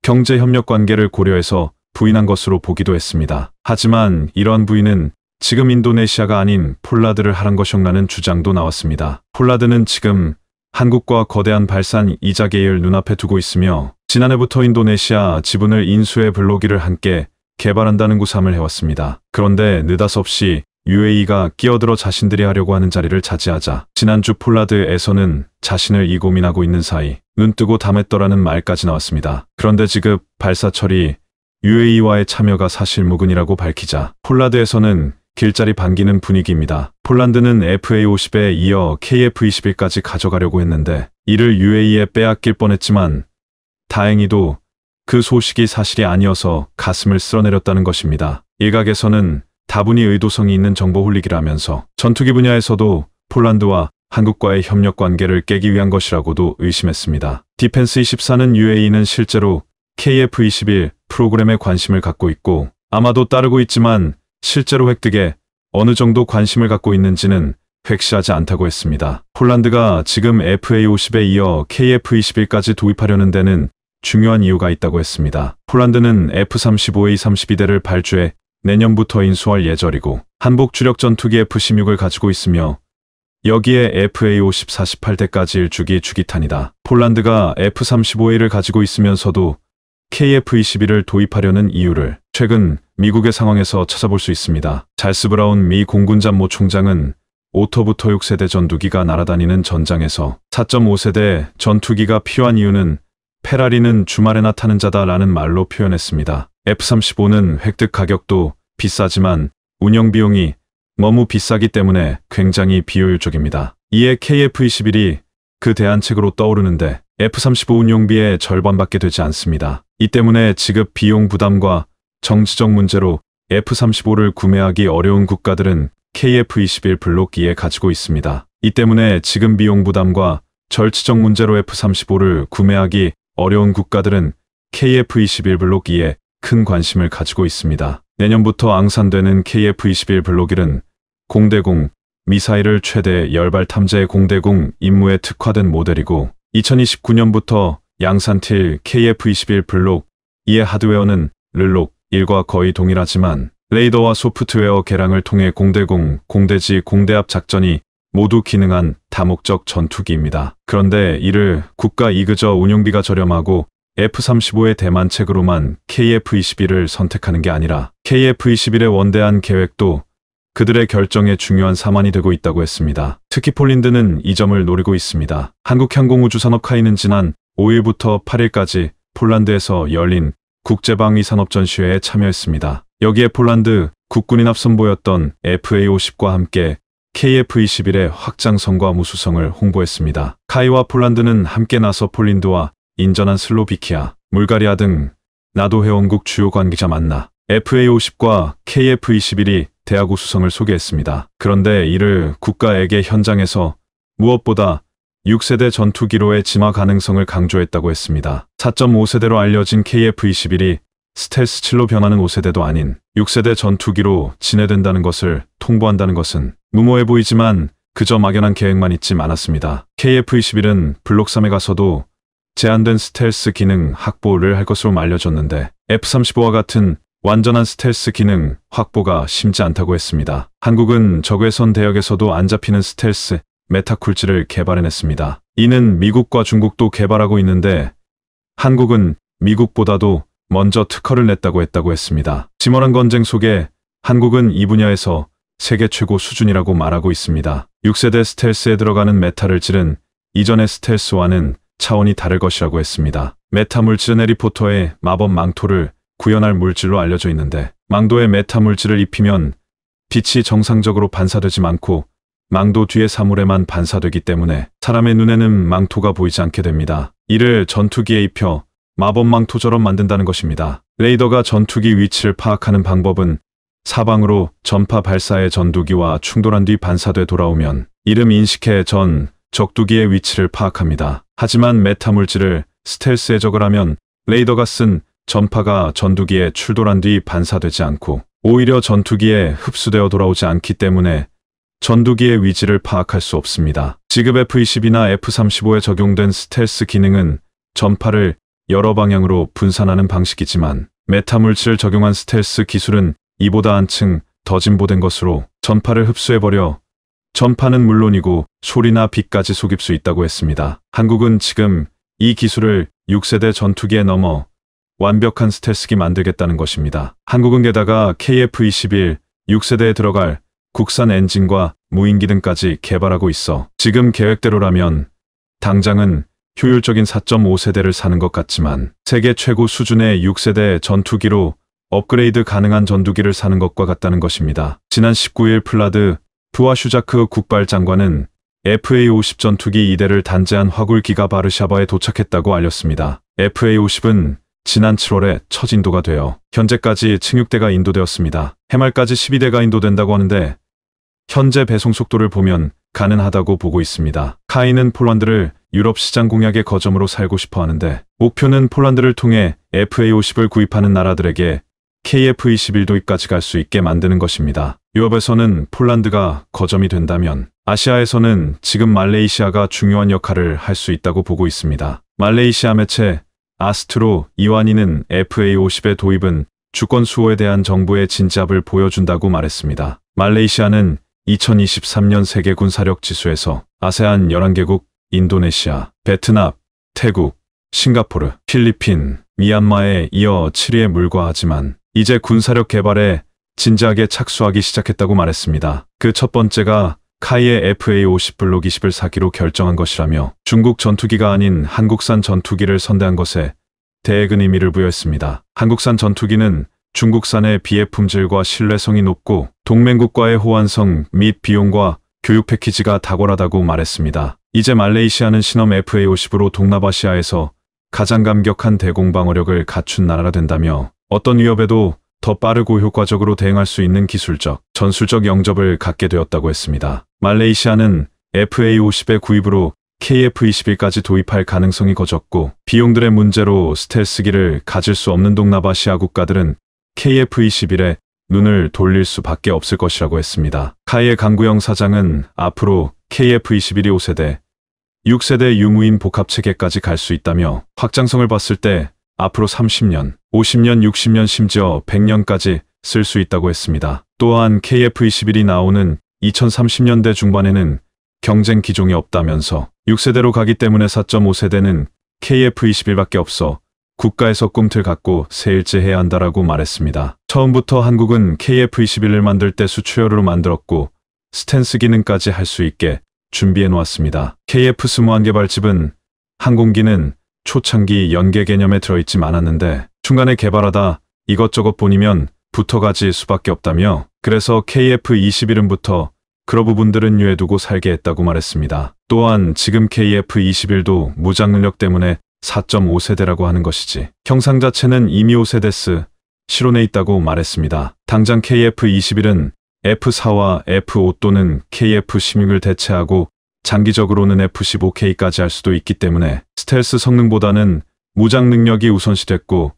경제협력 관계를 고려해서 부인한 것으로 보기도 했습니다. 하지만 이러한 부인은 지금 인도네시아가 아닌 폴라드를 하란 것이라는 주장도 나왔습니다. 폴라드는 지금 한국과 거대한 발산 이자 계열 눈앞에 두고 있으며 지난해부터 인도네시아 지분을 인수해 블로기를 함께 개발한다는 구상을 해왔습니다. 그런데 느닷없이 UAE가 끼어들어 자신들이 하려고 하는 자리를 차지하자 지난주 폴라드에서는 자신을 이 고민하고 있는 사이 눈뜨고 담했더라는 말까지 나왔습니다. 그런데 지급 발사철이 UAE와의 참여가 사실무근이라고 밝히자 폴라드에서는 길자리 반기는 분위기입니다. 폴란드는 FA50에 이어 KF21까지 가져가려고 했는데 이를 UAE에 빼앗길 뻔했지만 다행히도 그 소식이 사실이 아니어서 가슴을 쓸어내렸다는 것입니다. 일각에서는 다분히 의도성이 있는 정보 홀릭이라면서 전투기 분야에서도 폴란드와 한국과의 협력 관계를 깨기 위한 것이라고도 의심했습니다. 디펜스24는 UAE는 실제로 KF-21 프로그램에 관심을 갖고 있고 아마도 따르고 있지만 실제로 획득에 어느 정도 관심을 갖고 있는지는 획시하지 않다고 했습니다. 폴란드가 지금 FA-50에 이어 KF-21까지 도입하려는 데는 중요한 이유가 있다고 했습니다. 폴란드는 F-35A 32대를 발주해 내년부터 인수할 예절이고한복 주력 전투기 F-16을 가지고 있으며 여기에 FA-50 48대까지 일주기 주기탄이다. 폴란드가 F-35A를 가지고 있으면서도 KF-21을 도입하려는 이유를 최근 미국의 상황에서 찾아볼 수 있습니다. 잘스 브라운 미 공군참모 총장은 5터부터 6세대 전투기가 날아다니는 전장에서 4.5세대 전투기가 필요한 이유는 페라리는 주말에나 타는 자다라는 말로 표현했습니다. F-35는 획득 가격도 비싸지만 운영 비용이 너무 비싸기 때문에 굉장히 비효율적입니다. 이에 KF-21이 그 대안책으로 떠오르는데 F-35 운용비의 절반밖에 되지 않습니다. 이 때문에 지급 비용 부담과 정치적 문제로 F-35를 구매하기 어려운 국가들은 KF-21 블록기에 가지고 있습니다. 이 때문에 지금 비용 부담과 절치적 문제로 F-35를 구매하기 어려운 국가들은 KF-21 블록2에 큰 관심을 가지고 있습니다. 내년부터 앙산되는 KF-21 블록1은 공대공, 미사일을 최대 열발 탐의 공대공 임무에 특화된 모델이고 2029년부터 양산틸 KF-21 블록 2의 하드웨어는 를록 1과 거의 동일하지만 레이더와 소프트웨어 개량을 통해 공대공, 공대지, 공대압 작전이 모두 기능한 다목적 전투기입니다. 그런데 이를 국가 이그저 운용비가 저렴하고 F-35의 대만책으로만 KF-21을 선택하는 게 아니라 KF-21의 원대한 계획도 그들의 결정에 중요한 사안이 되고 있다고 했습니다. 특히 폴린드는이 점을 노리고 있습니다. 한국항공우주산업카이는 지난 5일부터 8일까지 폴란드에서 열린 국제방위산업전시회에 참여했습니다. 여기에 폴란드 국군인 앞선보였던 FA-50과 함께 KF-21의 확장성과 무수성을 홍보했습니다. 카이와 폴란드는 함께 나서 폴린드와 인전한 슬로비키아, 물가리아 등나도 회원국 주요 관계자 만나 FA-50과 KF-21이 대하고 수성을 소개했습니다. 그런데 이를 국가에게 현장에서 무엇보다 6세대 전투기로의 진화 가능성을 강조했다고 했습니다. 4.5세대로 알려진 KF-21이 스텔스 7로 변하는 5세대도 아닌 6세대 전투기로 진해된다는 것을 통보한다는 것은 무모해 보이지만 그저 막연한 계획만 있지 않았습니다. KF-21은 블록 3에 가서도 제한된 스텔스 기능 확보를 할 것으로 알려졌는데 F-35와 같은 완전한 스텔스 기능 확보가 쉽지 않다고 했습니다. 한국은 적외선 대역에서도 안 잡히는 스텔스 메타쿨지를 개발해냈습니다. 이는 미국과 중국도 개발하고 있는데 한국은 미국보다도 먼저 특허를 냈다고 했다고 했습니다. 지머한 건쟁 속에 한국은 이 분야에서 세계 최고 수준이라고 말하고 있습니다. 6세대 스텔스에 들어가는 메타를 질은 이전의 스텔스와는 차원이 다를 것이라고 했습니다. 메타 물질은 해리포터의 마법 망토를 구현할 물질로 알려져 있는데 망도에 메타 물질을 입히면 빛이 정상적으로 반사되지 않고 망도 뒤의 사물에만 반사되기 때문에 사람의 눈에는 망토가 보이지 않게 됩니다. 이를 전투기에 입혀 마법 망토처럼 만든다는 것입니다. 레이더가 전투기 위치를 파악하는 방법은 사방으로 전파 발사의 전두기와 충돌한 뒤 반사돼 돌아오면 이름 인식해 전 적두기의 위치를 파악합니다. 하지만 메타물질을 스텔스 에적으라면 레이더가 쓴 전파가 전두기에 출돌한 뒤 반사되지 않고 오히려 전투기에 흡수되어 돌아오지 않기 때문에 전두기의 위지를 파악할 수 없습니다. 지급 F-20이나 F-35에 적용된 스텔스 기능은 전파를 여러 방향으로 분산하는 방식이지만 메타물질 적용한 스텔스 기술은 이보다 한층 더 진보된 것으로 전파를 흡수해버려 전파는 물론이고 소리나 빛까지 속일 수 있다고 했습니다. 한국은 지금 이 기술을 6세대 전투기에 넘어 완벽한 스텔스기 만들겠다는 것입니다. 한국은 게다가 KF-21 6세대에 들어갈 국산 엔진과 무인기 등까지 개발하고 있어 지금 계획대로라면 당장은 효율적인 4.5세대를 사는 것 같지만 세계 최고 수준의 6세대 전투기로 업그레이드 가능한 전두기를 사는 것과 같다는 것입니다. 지난 19일 플라드 푸아슈자크 국발 장관은 FA-50 전투기 2대를 단재한 화굴기가 바르샤바에 도착했다고 알렸습니다. FA-50은 지난 7월에 처진도가 되어 현재까지 층육대가 인도되었습니다. 해말까지 12대가 인도된다고 하는데 현재 배송 속도를 보면 가능하다고 보고 있습니다. 카이는 폴란드를 유럽 시장 공약의 거점으로 살고 싶어 하는데 목표는 폴란드를 통해 FA-50을 구입하는 나라들에게 KF-21 도입까지 갈 수 있게 만드는 것입니다. 유럽에서는 폴란드가 거점이 된다면 아시아에서는 지금 말레이시아가 중요한 역할을 할 수 있다고 보고 있습니다. 말레이시아 매체 아스트로 이완이는 FA50의 도입은 주권 수호에 대한 정부의 진지압을 보여준다고 말했습니다. 말레이시아는 2023년 세계 군사력 지수에서 아세안 11개국, 인도네시아, 베트남, 태국, 싱가포르, 필리핀, 미얀마에 이어 7위에 물과하지만 이제 군사력 개발에 진지하게 착수하기 시작했다고 말했습니다. 그 첫 번째가 카이의 FA-50 블록 20을 사기로 결정한 것이라며 중국 전투기가 아닌 한국산 전투기를 선대한 것에 대액은 의미를 부여했습니다. 한국산 전투기는 중국산의 비의 품질과 신뢰성이 높고 동맹국과의 호환성 및 비용과 교육 패키지가 탁월하다고 말했습니다. 이제 말레이시아는 신험 FA-50으로 동남아시아에서 가장 감격한 대공방어력을 갖춘 나라가 된다며 어떤 위협에도 더 빠르고 효과적으로 대응할 수 있는 기술적, 전술적 영접을 갖게 되었다고 했습니다. 말레이시아는 FA-50의 구입으로 KF-21까지 도입할 가능성이 거졌고 비용들의 문제로 스텔스기를 가질 수 없는 동남아시아 국가들은 KF-21에 눈을 돌릴 수밖에 없을 것이라고 했습니다. 카이의 강구영 사장은 앞으로 KF-21이 5세대, 6세대 유무인 복합체계까지 갈 수 있다며 확장성을 봤을 때 앞으로 30년, 50년, 60년 심지어 100년까지 쓸 수 있다고 했습니다. 또한 KF21이 나오는 2030년대 중반에는 경쟁 기종이 없다면서 6세대로 가기 때문에 4.5세대는 KF21밖에 없어 국가에서 꿈틀 갖고 세일째 해야 한다라고 말했습니다. 처음부터 한국은 KF21을 만들 때수출혈으로 만들었고 스탠스 기능까지 할 수 있게 준비해 놓았습니다. KF 2 1 개발집은 항공기는 초창기 연계 개념에 들어있지 않았는데 중간에 개발하다 이것저것 보니면 붙어가지 수밖에 없다며 그래서 KF-21은부터 그러부분들은 유해두고 살게 했다고 말했습니다. 또한 지금 KF-21도 무장 능력 때문에 4.5세대라고 하는 것이지 형상 자체는 이미 5세대스 실온에 있다고 말했습니다. 당장 KF-21은 F4와 F5 또는 KF-16을 대체하고 장기적으로는 F-15K까지 할 수도 있기 때문에 스텔스 성능보다는 무장 능력이 우선시됐고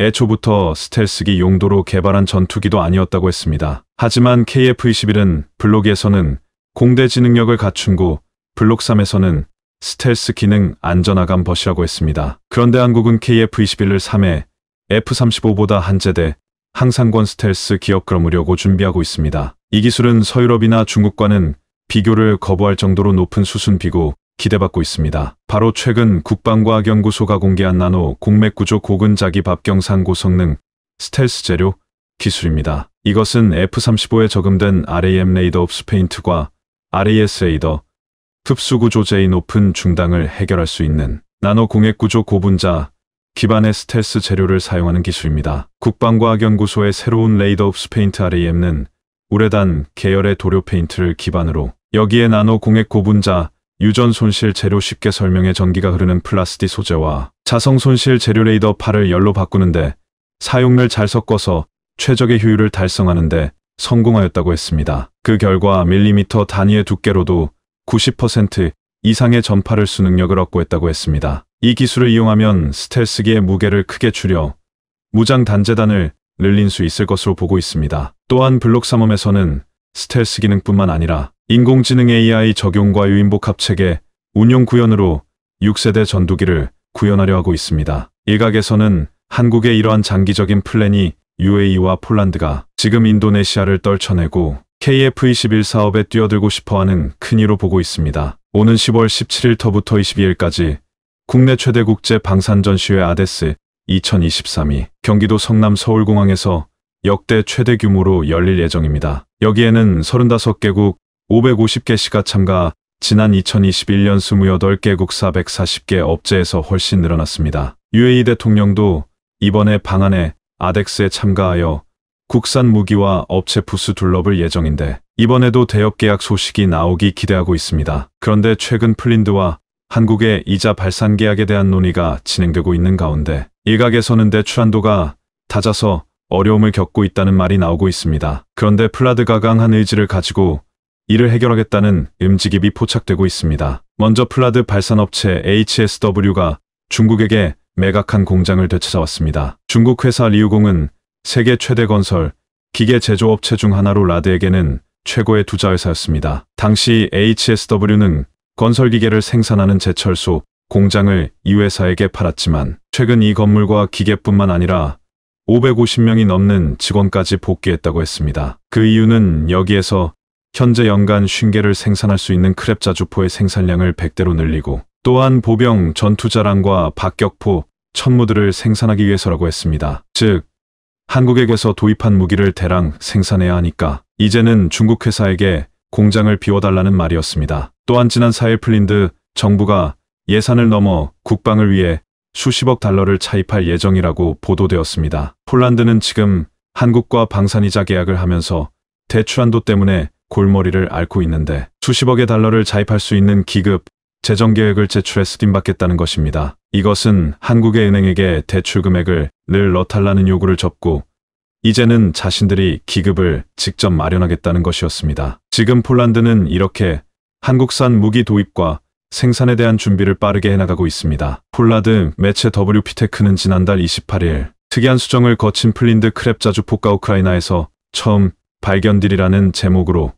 애초부터 스텔스기 용도로 개발한 전투기도 아니었다고 했습니다. 하지만 KF-21은 블록에서는 공대 지능력을 갖춘 고 블록 3에서는 스텔스 기능 안전하감 벗이라고 했습니다. 그런데 한국은 KF-21을 3회 F-35보다 한 제대 항상권 스텔스 기업그럼 으려고 준비하고 있습니다. 이 기술은 서유럽이나 중국과는 비교를 거부할 정도로 높은 수순비고 기대받고 있습니다. 바로 최근 국방과학연구소가 공개한 나노 공맥구조 고근자기 밥경산 고성능 스텔스 재료 기술입니다. 이것은 F-35에 적용된 RAM 레이더 업스페인트과 RAS 레이더 흡수구조제의 높은 중당을 해결할 수 있는 나노 공액구조 고분자 기반의 스텔스 재료를 사용하는 기술입니다. 국방과학연구소의 새로운 레이더 업스페인트 RAM는 우레단 계열의 도료 페인트를 기반으로 여기에 나노 공액 고분자 유전 손실 재료 쉽게 설명해 전기가 흐르는 플라스틱 소재와 자성 손실 재료 레이더 팔을 열로 바꾸는데 사용을 잘 섞어서 최적의 효율을 달성하는데 성공하였다고 했습니다. 그 결과 밀리미터 단위의 두께로도 90% 이상의 전파를 수능력을 얻고 했다고 했습니다. 이 기술을 이용하면 스텔스기의 무게를 크게 줄여 무장 단재단을 늘린 수 있을 것으로 보고 있습니다. 또한 블록 삼엄에서는 스텔스 기능뿐만 아니라 인공지능 AI 적용과 유인복 합 체계 운용 구현으로 6세대 전두기를 구현하려 하고 있습니다. 일각에서는 한국의 이러한 장기적인 플랜이 UAE와 폴란드가 지금 인도네시아를 떨쳐내고 KF-21 사업에 뛰어들고 싶어하는 큰이로 보고 있습니다. 오는 10월 17일부터 22일까지 국내 최대 국제 방산전시회 아데스 2023이 경기도 성남 서울공항에서 역대 최대 규모로 열릴 예정입니다. 여기에는 35개국 550개시가 참가, 지난 2021년 28개국 440개 업체에서 훨씬 늘어났습니다. UAE 대통령도 이번에 방한에 아덱스에 참가하여 국산 무기와 업체 부스 둘러볼 예정인데 이번에도 대역 계약 소식이 나오기 기대하고 있습니다. 그런데 최근 플린드와 한국의 이자 발산 계약에 대한 논의가 진행되고 있는 가운데 일각에서는 대출한도가 다져서 어려움을 겪고 있다는 말이 나오고 있습니다. 그런데 플라드가 강한 의지를 가지고 이를 해결하겠다는 움직임이 포착되고 있습니다. 먼저 플라드 발산업체 HSW가 중국에게 매각한 공장을 되찾아왔습니다. 중국 회사 리우공은 세계 최대 건설, 기계 제조업체 중 하나로 라드에게는 최고의 투자회사였습니다. 당시 HSW는 건설기계를 생산하는 제철소, 공장을 이 회사에게 팔았지만 최근 이 건물과 기계뿐만 아니라 550명이 넘는 직원까지 복귀했다고 했습니다. 그 이유는 여기에서 현재 연간 쉰개를 생산할 수 있는 크랩 자주포의 생산량을 100대로 늘리고 또한 보병 전투자랑과 박격포, 천무들을 생산하기 위해서라고 했습니다. 즉, 한국에게서 도입한 무기를 대량 생산해야 하니까 이제는 중국 회사에게 공장을 비워달라는 말이었습니다. 또한 지난 4일 플린드 정부가 예산을 넘어 국방을 위해 수십억 달러를 차입할 예정이라고 보도되었습니다. 폴란드는 지금 한국과 방산이자 계약을 하면서 대출한도 때문에 골머리를 앓고 있는데 수십억의 달러를 자입할 수 있는 기급 재정계획을 제출해 수임받겠다는 것입니다. 이것은 한국의 은행에게 대출 금액을 늘 넣달라는 어 요구를 접고 이제는 자신들이 기급을 직접 마련하겠다는 것이었습니다. 지금 폴란드는 이렇게 한국산 무기 도입과 생산에 대한 준비를 빠르게 해나가고 있습니다. 폴라드 매체 WP테크는 지난달 28일 특이한 수정을 거친 플린드 크랩 자주 포카 우크라이나에서 처음 발견딜이라는 제목으로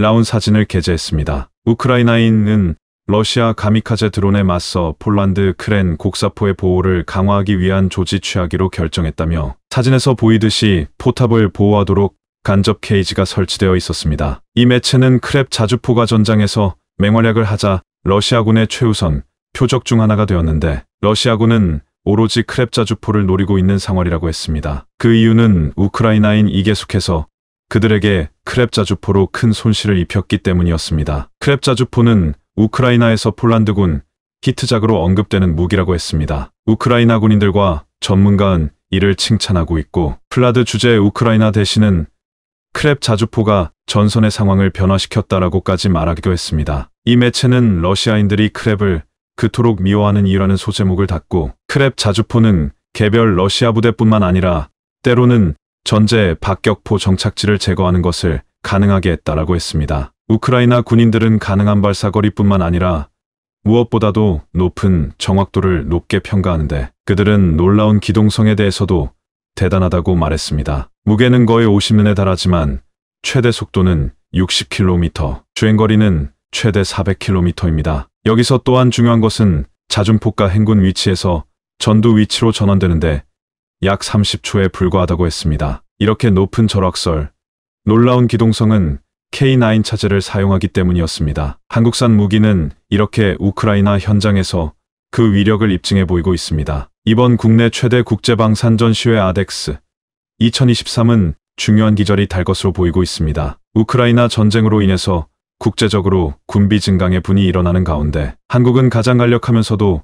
라운 사진을 게재했습니다. 우크라이나인은 러시아 가미카제 드론에 맞서 폴란드 크렌 곡사포의 보호를 강화하기 위한 조지 취하기로 결정했다며 사진에서 보이듯이 포탑을 보호하도록 간접 케이지가 설치되어 있었습니다. 이 매체는 크랩 자주포가 전장에서 맹활약을 하자 러시아군의 최우선 표적 중 하나가 되었는데 러시아군은 오로지 크랩 자주포를 노리고 있는 상황이라고 했습니다. 그 이유는 우크라이나인 이계속해서 그들에게 크랩자주포로 큰 손실을 입혔기 때문이었습니다. 크랩자주포는 우크라이나에서 폴란드군 히트작으로 언급되는 무기라고 했습니다. 우크라이나 군인들과 전문가은 이를 칭찬하고 있고 플라드 주재 우크라이나 대신은 크랩 자주포가 전선의 상황을 변화시켰다라고까지 말하기도 했습니다. 이 매체는 러시아인들이 크랩을 그토록 미워하는 이유라는 소제목을 닫고 크랩 자주포는 개별 러시아 부대뿐만 아니라 때로는 전제 박격포 정착지를 제거하는 것을 가능하게 했다라고 했습니다. 우크라이나 군인들은 가능한 발사거리뿐만 아니라 무엇보다도 높은 정확도를 높게 평가하는데 그들은 놀라운 기동성에 대해서도 대단하다고 말했습니다. 무게는 거의 50년에 달하지만 최대 속도는 60km, 주행거리는 최대 400km입니다. 여기서 또한 중요한 것은 자준폭가 행군 위치에서 전두 위치로 전환되는데 약 30초에 불과하다고 했습니다. 이렇게 높은 절약설, 놀라운 기동성은 K9 차제를 사용하기 때문이었습니다. 한국산 무기는 이렇게 우크라이나 현장에서 그 위력을 입증해 보이고 있습니다. 이번 국내 최대 국제방산전 시회 아덱스 2023은 중요한 기절이 달 것으로 보이고 있습니다. 우크라이나 전쟁으로 인해서 국제적으로 군비 증강의 분이 일어나는 가운데 한국은 가장 간력하면서도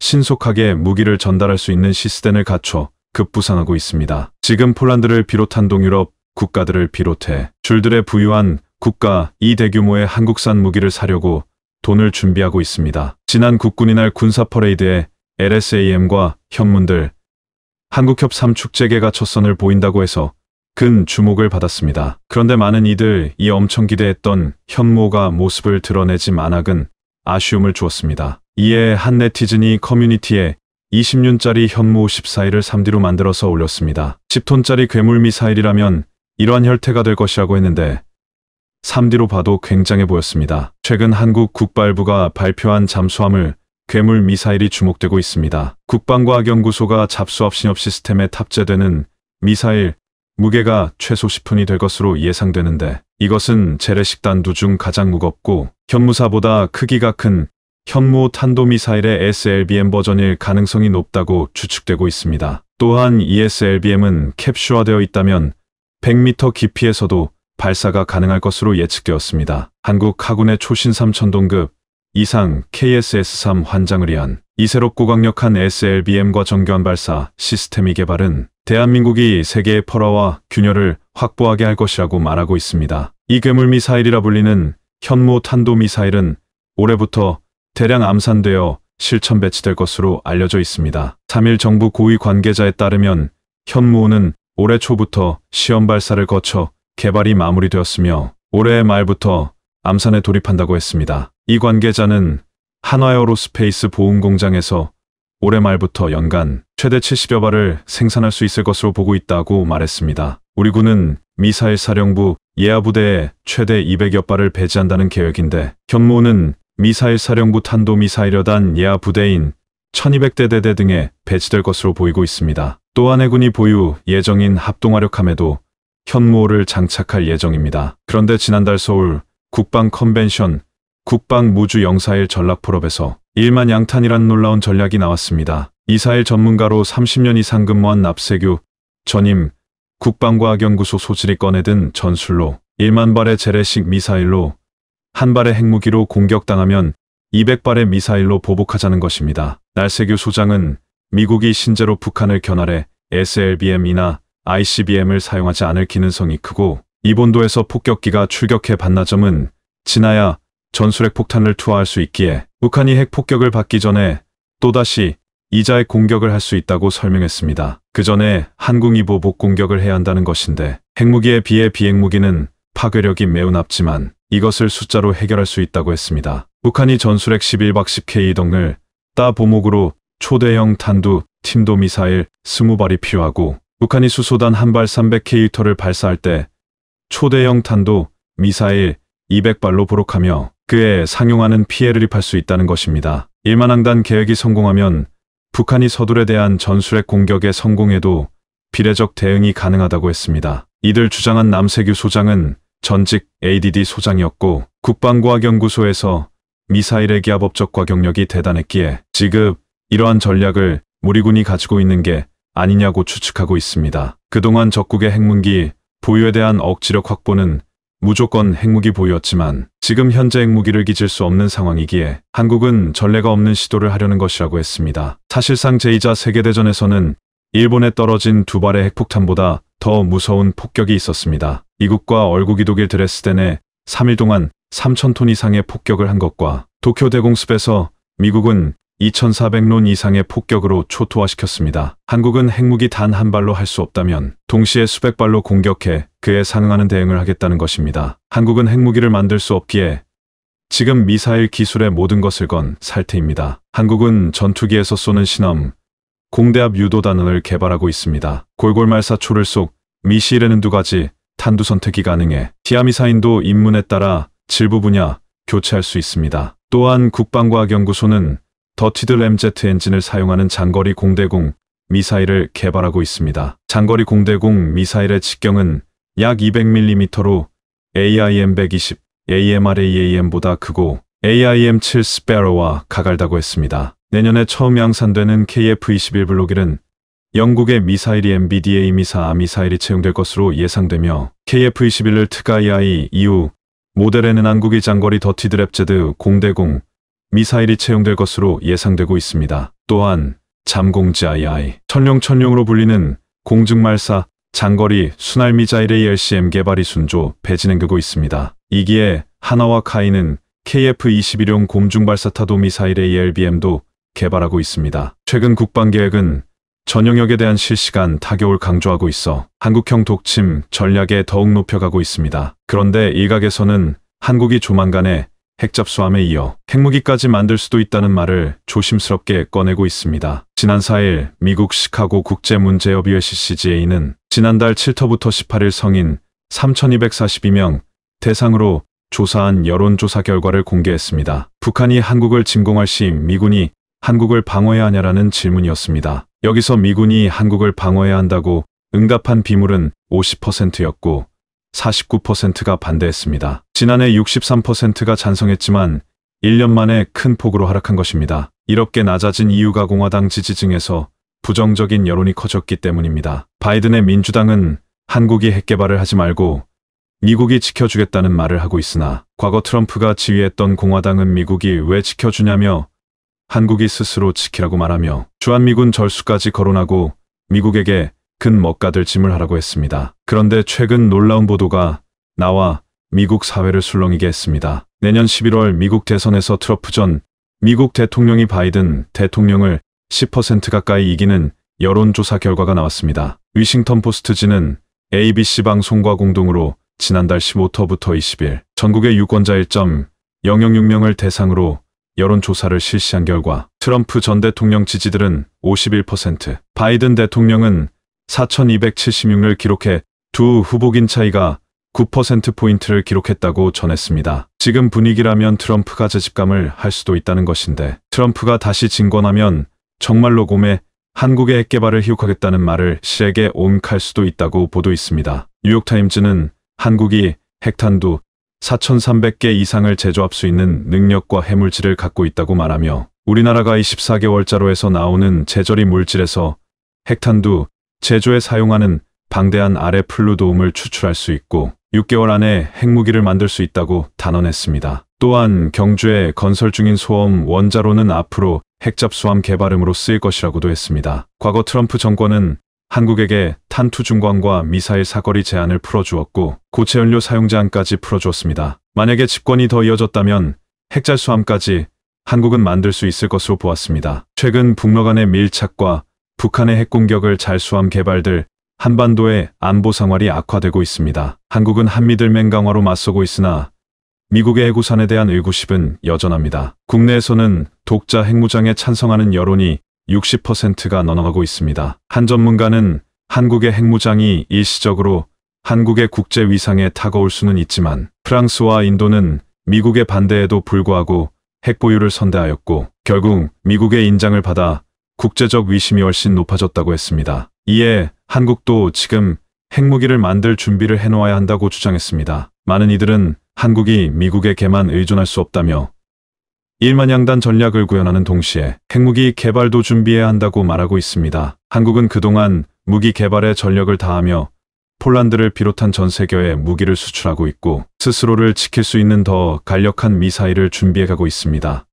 신속하게 무기를 전달할 수 있는 시스템을 갖춰 급부상하고 있습니다. 지금 폴란드를 비롯한 동유럽 국가들을 비롯해 줄들의 부유한 국가 이 대규모의 한국산 무기를 사려고 돈을 준비하고 있습니다. 지난 국군이 날 군사 퍼레이드에 LSAM과 현문들, 한국협 3축제계가 첫선을 보인다고 해서 큰 주목을 받았습니다. 그런데 많은 이들 이 엄청 기대했던 현모가 모습을 드러내지 마악은 아쉬움을 주었습니다. 이에 한 네티즌이 커뮤니티에 20륜짜리 현무 54일을 3D로 만들어서 올렸습니다. 10톤짜리 괴물 미사일이라면 이러한 혈태가 될 것이라고 했는데 3D로 봐도 굉장해 보였습니다. 최근 한국 국발부가 발표한 잠수함을 괴물 미사일이 주목되고 있습니다. 국방과학연구소가 잡수합 신협 시스템에 탑재되는 미사일 무게가 최소 10톤이 될 것으로 예상되는데 이것은 재래식단두 중 가장 무겁고 현무사보다 크기가 큰 현무 탄도미사일의 SLBM 버전일 가능성이 높다고 추측되고 있습니다. 또한 ESLBM은 캡슈화되어 있다면 100m 깊이에서도 발사가 가능할 것으로 예측되었습니다. 한국 하군의 초신 3천동급 이상 KSS-3 환장을 위한 이세롭고 강력한 SLBM과 정교한 발사 시스템이 개발은 대한민국이 세계의 퍼라와 균열을 확보하게 할 것이라고 말하고 있습니다. 이 괴물 미사일이라 불리는 현무 탄도미사일은 올해부터 대량 암산되어 실천 배치될 것으로 알려져 있습니다. 3일 정부 고위 관계자에 따르면 현무호는 올해 초부터 시험 발사를 거쳐 개발이 마무리되었으며 올해 말부터 암산에 돌입한다고 했습니다. 이 관계자는 한화에어로스페이스 보훈공장에서 올해 말부터 연간 최대 70여 발을 생산할 수 있을 것으로 보고 있다고 말했습니다. 우리 군은 미사일 사령부 예하부대에 최대 200여 발을 배치한다는 계획인데 현무는 호 미사일 사령부 탄도미사일여단 예하 부대인 1200대 대대 등에 배치될 것으로 보이고 있습니다. 또한 해군이 보유 예정인 합동화력함에도 현무호를 장착할 예정입니다. 그런데 지난달 서울 국방 컨벤션 국방 무주 영사일 전략포럽에서 1만 양탄이란 놀라운 전략이 나왔습니다. 이사일 전문가로 30년 이상 근무한 납세규 전임 국방과학연구소 소질이 꺼내든 전술로 1만 발의 재래식 미사일로 한 발의 핵무기로 공격당하면 200발의 미사일로 보복하자는 것입니다. 날세규 소장은 미국이 신제로 북한을 견할해 SLBM이나 ICBM을 사용하지 않을 기능성이 크고 이본도에서 폭격기가 출격해 반나점은 지나야 전술핵 폭탄을 투하할 수 있기에 북한이 핵 폭격을 받기 전에 또다시 이자의 공격을 할 수 있다고 설명했습니다. 그 전에 한국이 보복 공격을 해야 한다는 것인데 핵무기에 비해 비핵무기는 파괴력이 매우 낮지만 이것을 숫자로 해결할 수 있다고 했습니다. 북한이 전술핵 11박 10K 등을 따 보목으로 초대형 탄두, 팀도 미사일 20발이 필요하고 북한이 수소단 한 발 300K를 발사할 때 초대형 탄도 미사일 200발로 보록하며 그에 상용하는 피해를 입할 수 있다는 것입니다. 1만항단 계획이 성공하면 북한이 서둘에 대한 전술핵 공격에 성공해도 비례적 대응이 가능하다고 했습니다. 이들 주장한 남세규 소장은 전직 ADD 소장이었고 국방과학연구소에서 미사일의 기하법적과 경력이 대단했기에 지급 이러한 전략을 무리군이 가지고 있는 게 아니냐고 추측하고 있습니다. 그동안 적국의 핵무기 보유에 대한 억지력 확보는 무조건 핵무기 보유였지만 지금 현재 핵무기를 기질 수 없는 상황이기에 한국은 전례가 없는 시도를 하려는 것이라고 했습니다. 사실상 제2자 세계대전에서는 일본에 떨어진 두 발의 핵폭탄보다 더 무서운 폭격이 있었습니다. 이국과 얼굴이 독일 드레스덴에 3일 동안 3,000톤 이상의 폭격을 한 것과 도쿄 대공습에서 미국은 2,400론 이상의 폭격으로 초토화시켰습니다. 한국은 핵무기 단 한 발로 할 수 없다면 동시에 수백 발로 공격해 그에 상응하는 대응을 하겠다는 것입니다. 한국은 핵무기를 만들 수 없기에 지금 미사일 기술의 모든 것을 건 살태입니다. 한국은 전투기에서 쏘는 신험 공대압 유도단을 원 개발하고 있습니다. 골골말사 초를 쏙 미시일에는 두 가지 탄두 선택이 가능해 디아미사인도 입문에 따라 질부 분야 교체할 수 있습니다. 또한 국방과학연구소는 더티드 램제트 엔진을 사용하는 장거리 공대공 미사일을 개발하고 있습니다. 장거리 공대공 미사일의 직경은 약 200mm로 AIM-120, AMRAAM보다 크고 AIM-7 스페어와 가갈다고 했습니다. 내년에 처음 양산되는 KF-21 블록일은 영국의 미사일이 MBDA 미사 미사일이 채용될 것으로 예상되며 KF-21을 특가이아이 이후 모델에는 한국의 장거리 더티드랩제드 공대공 미사일이 채용될 것으로 예상되고 있습니다. 또한 잠공지 II, 천룡천룡으로 불리는 공중말사 장거리 순할 미자일의 LCM 개발이 순조 배진행되고 있습니다. 이기에 하나와 카이는 KF-21용 공중발사타도 미사일 ALBM도 개발하고 있습니다. 최근 국방계획은 전용역에 대한 실시간 타격을 강조하고 있어 한국형 독침 전략에 더욱 높여가고 있습니다. 그런데 일각에서는 한국이 조만간에 핵잡수함에 이어 핵무기까지 만들 수도 있다는 말을 조심스럽게 꺼내고 있습니다. 지난 4일 미국 시카고 국제문제협의회 CCGA는 지난달 7터부터 18일 성인 3,242명 대상으로 조사한 여론조사 결과를 공개했습니다. 북한이 한국을 진공할시 미군이 한국을 방어해야 하냐라는 질문이었습니다. 여기서 미군이 한국을 방어해야 한다고 응답한 비물은 50%였고 49%가 반대했습니다. 지난해 63%가 찬성했지만 1년 만에 큰 폭으로 하락한 것입니다. 이렇게 낮아진 이유가 공화당 지지층에서 부정적인 여론이 커졌기 때문입니다. 바이든의 민주당은 한국이 핵개발을 하지 말고 미국이 지켜주겠다는 말을 하고 있으나 과거 트럼프가 지휘했던 공화당은 미국이 왜 지켜주냐며 한국이 스스로 지키라고 말하며 주한미군 절수까지 거론하고 미국에게 큰 먹가들 짐을 하라고 했습니다. 그런데 최근 놀라운 보도가 나와 미국 사회를 술렁이게 했습니다. 내년 11월 미국 대선에서 트럼프 전 미국 대통령이 바이든 대통령을 10% 가까이 이기는 여론조사 결과가 나왔습니다. 위싱턴 포스트지는 ABC 방송과 공동으로 지난달 15터부터 20일 전국의 유권자 1.006명을 대상으로 여론조사를 실시한 결과 트럼프 전 대통령 지지들은 51%, 바이든 대통령은 4,276을 기록해 두 후보긴 차이가 9%포인트를 기록했다고 전했습니다. 지금 분위기라면 트럼프가 재집감을 할 수도 있다는 것인데 트럼프가 다시 진권하면 정말로 곰에 한국의 핵개발을 희혹하겠다는 말을 시에게 옹칼 수도 있다고 보도 있습니다. 뉴욕타임즈는 한국이 핵탄두 4,300개 이상을 제조할 수 있는 능력과 해물질을 갖고 있다고 말하며 우리나라가 24개월자로에서 나오는 제조리 물질에서 핵탄두, 제조에 사용하는 방대한 아래 플루도움을 추출할 수 있고 6개월 안에 핵무기를 만들 수 있다고 단언했습니다. 또한 경주에 건설 중인 소음 원자로는 앞으로 핵잡수함 개발음으로 쓰일 것이라고도 했습니다. 과거 트럼프 정권은 한국에게 탄투 중광과 미사일 사거리 제한을 풀어주었고 고체연료 사용 제한까지 풀어주었습니다. 만약에 집권이 더 이어졌다면 핵잘수함까지 한국은 만들 수 있을 것으로 보았습니다. 최근 북러 간의 밀착과 북한의 핵공격을 잘수함 개발들 한반도의 안보 상황이 악화되고 있습니다. 한국은 한미들맹 강화로 맞서고 있으나 미국의 해구산에 대한 의구심은 여전합니다. 국내에서는 독자 핵무장에 찬성하는 여론이 60%가 넘어가고 있습니다. 한 전문가는 한국의 핵무장이 일시적으로 한국의 국제 위상에 다가올 수는 있지만 프랑스와 인도는 미국의 반대에도 불구하고 핵보유를 선대하였고 결국 미국의 인장을 받아 국제적 위심이 훨씬 높아졌다고 했습니다. 이에 한국도 지금 핵무기를 만들 준비를 해놓아야 한다고 주장했습니다. 많은 이들은 한국이 미국에게만 의존할 수 없다며 일만양단 전략을 구현하는 동시에 핵무기 개발도 준비해야 한다고 말하고 있습니다. 한국은 그동안 무기 개발에 전력을 다하며 폴란드를 비롯한 전 세계에 무기를 수출하고 있고 스스로를 지킬 수 있는 더 간력한 미사일을 준비해가고 있습니다.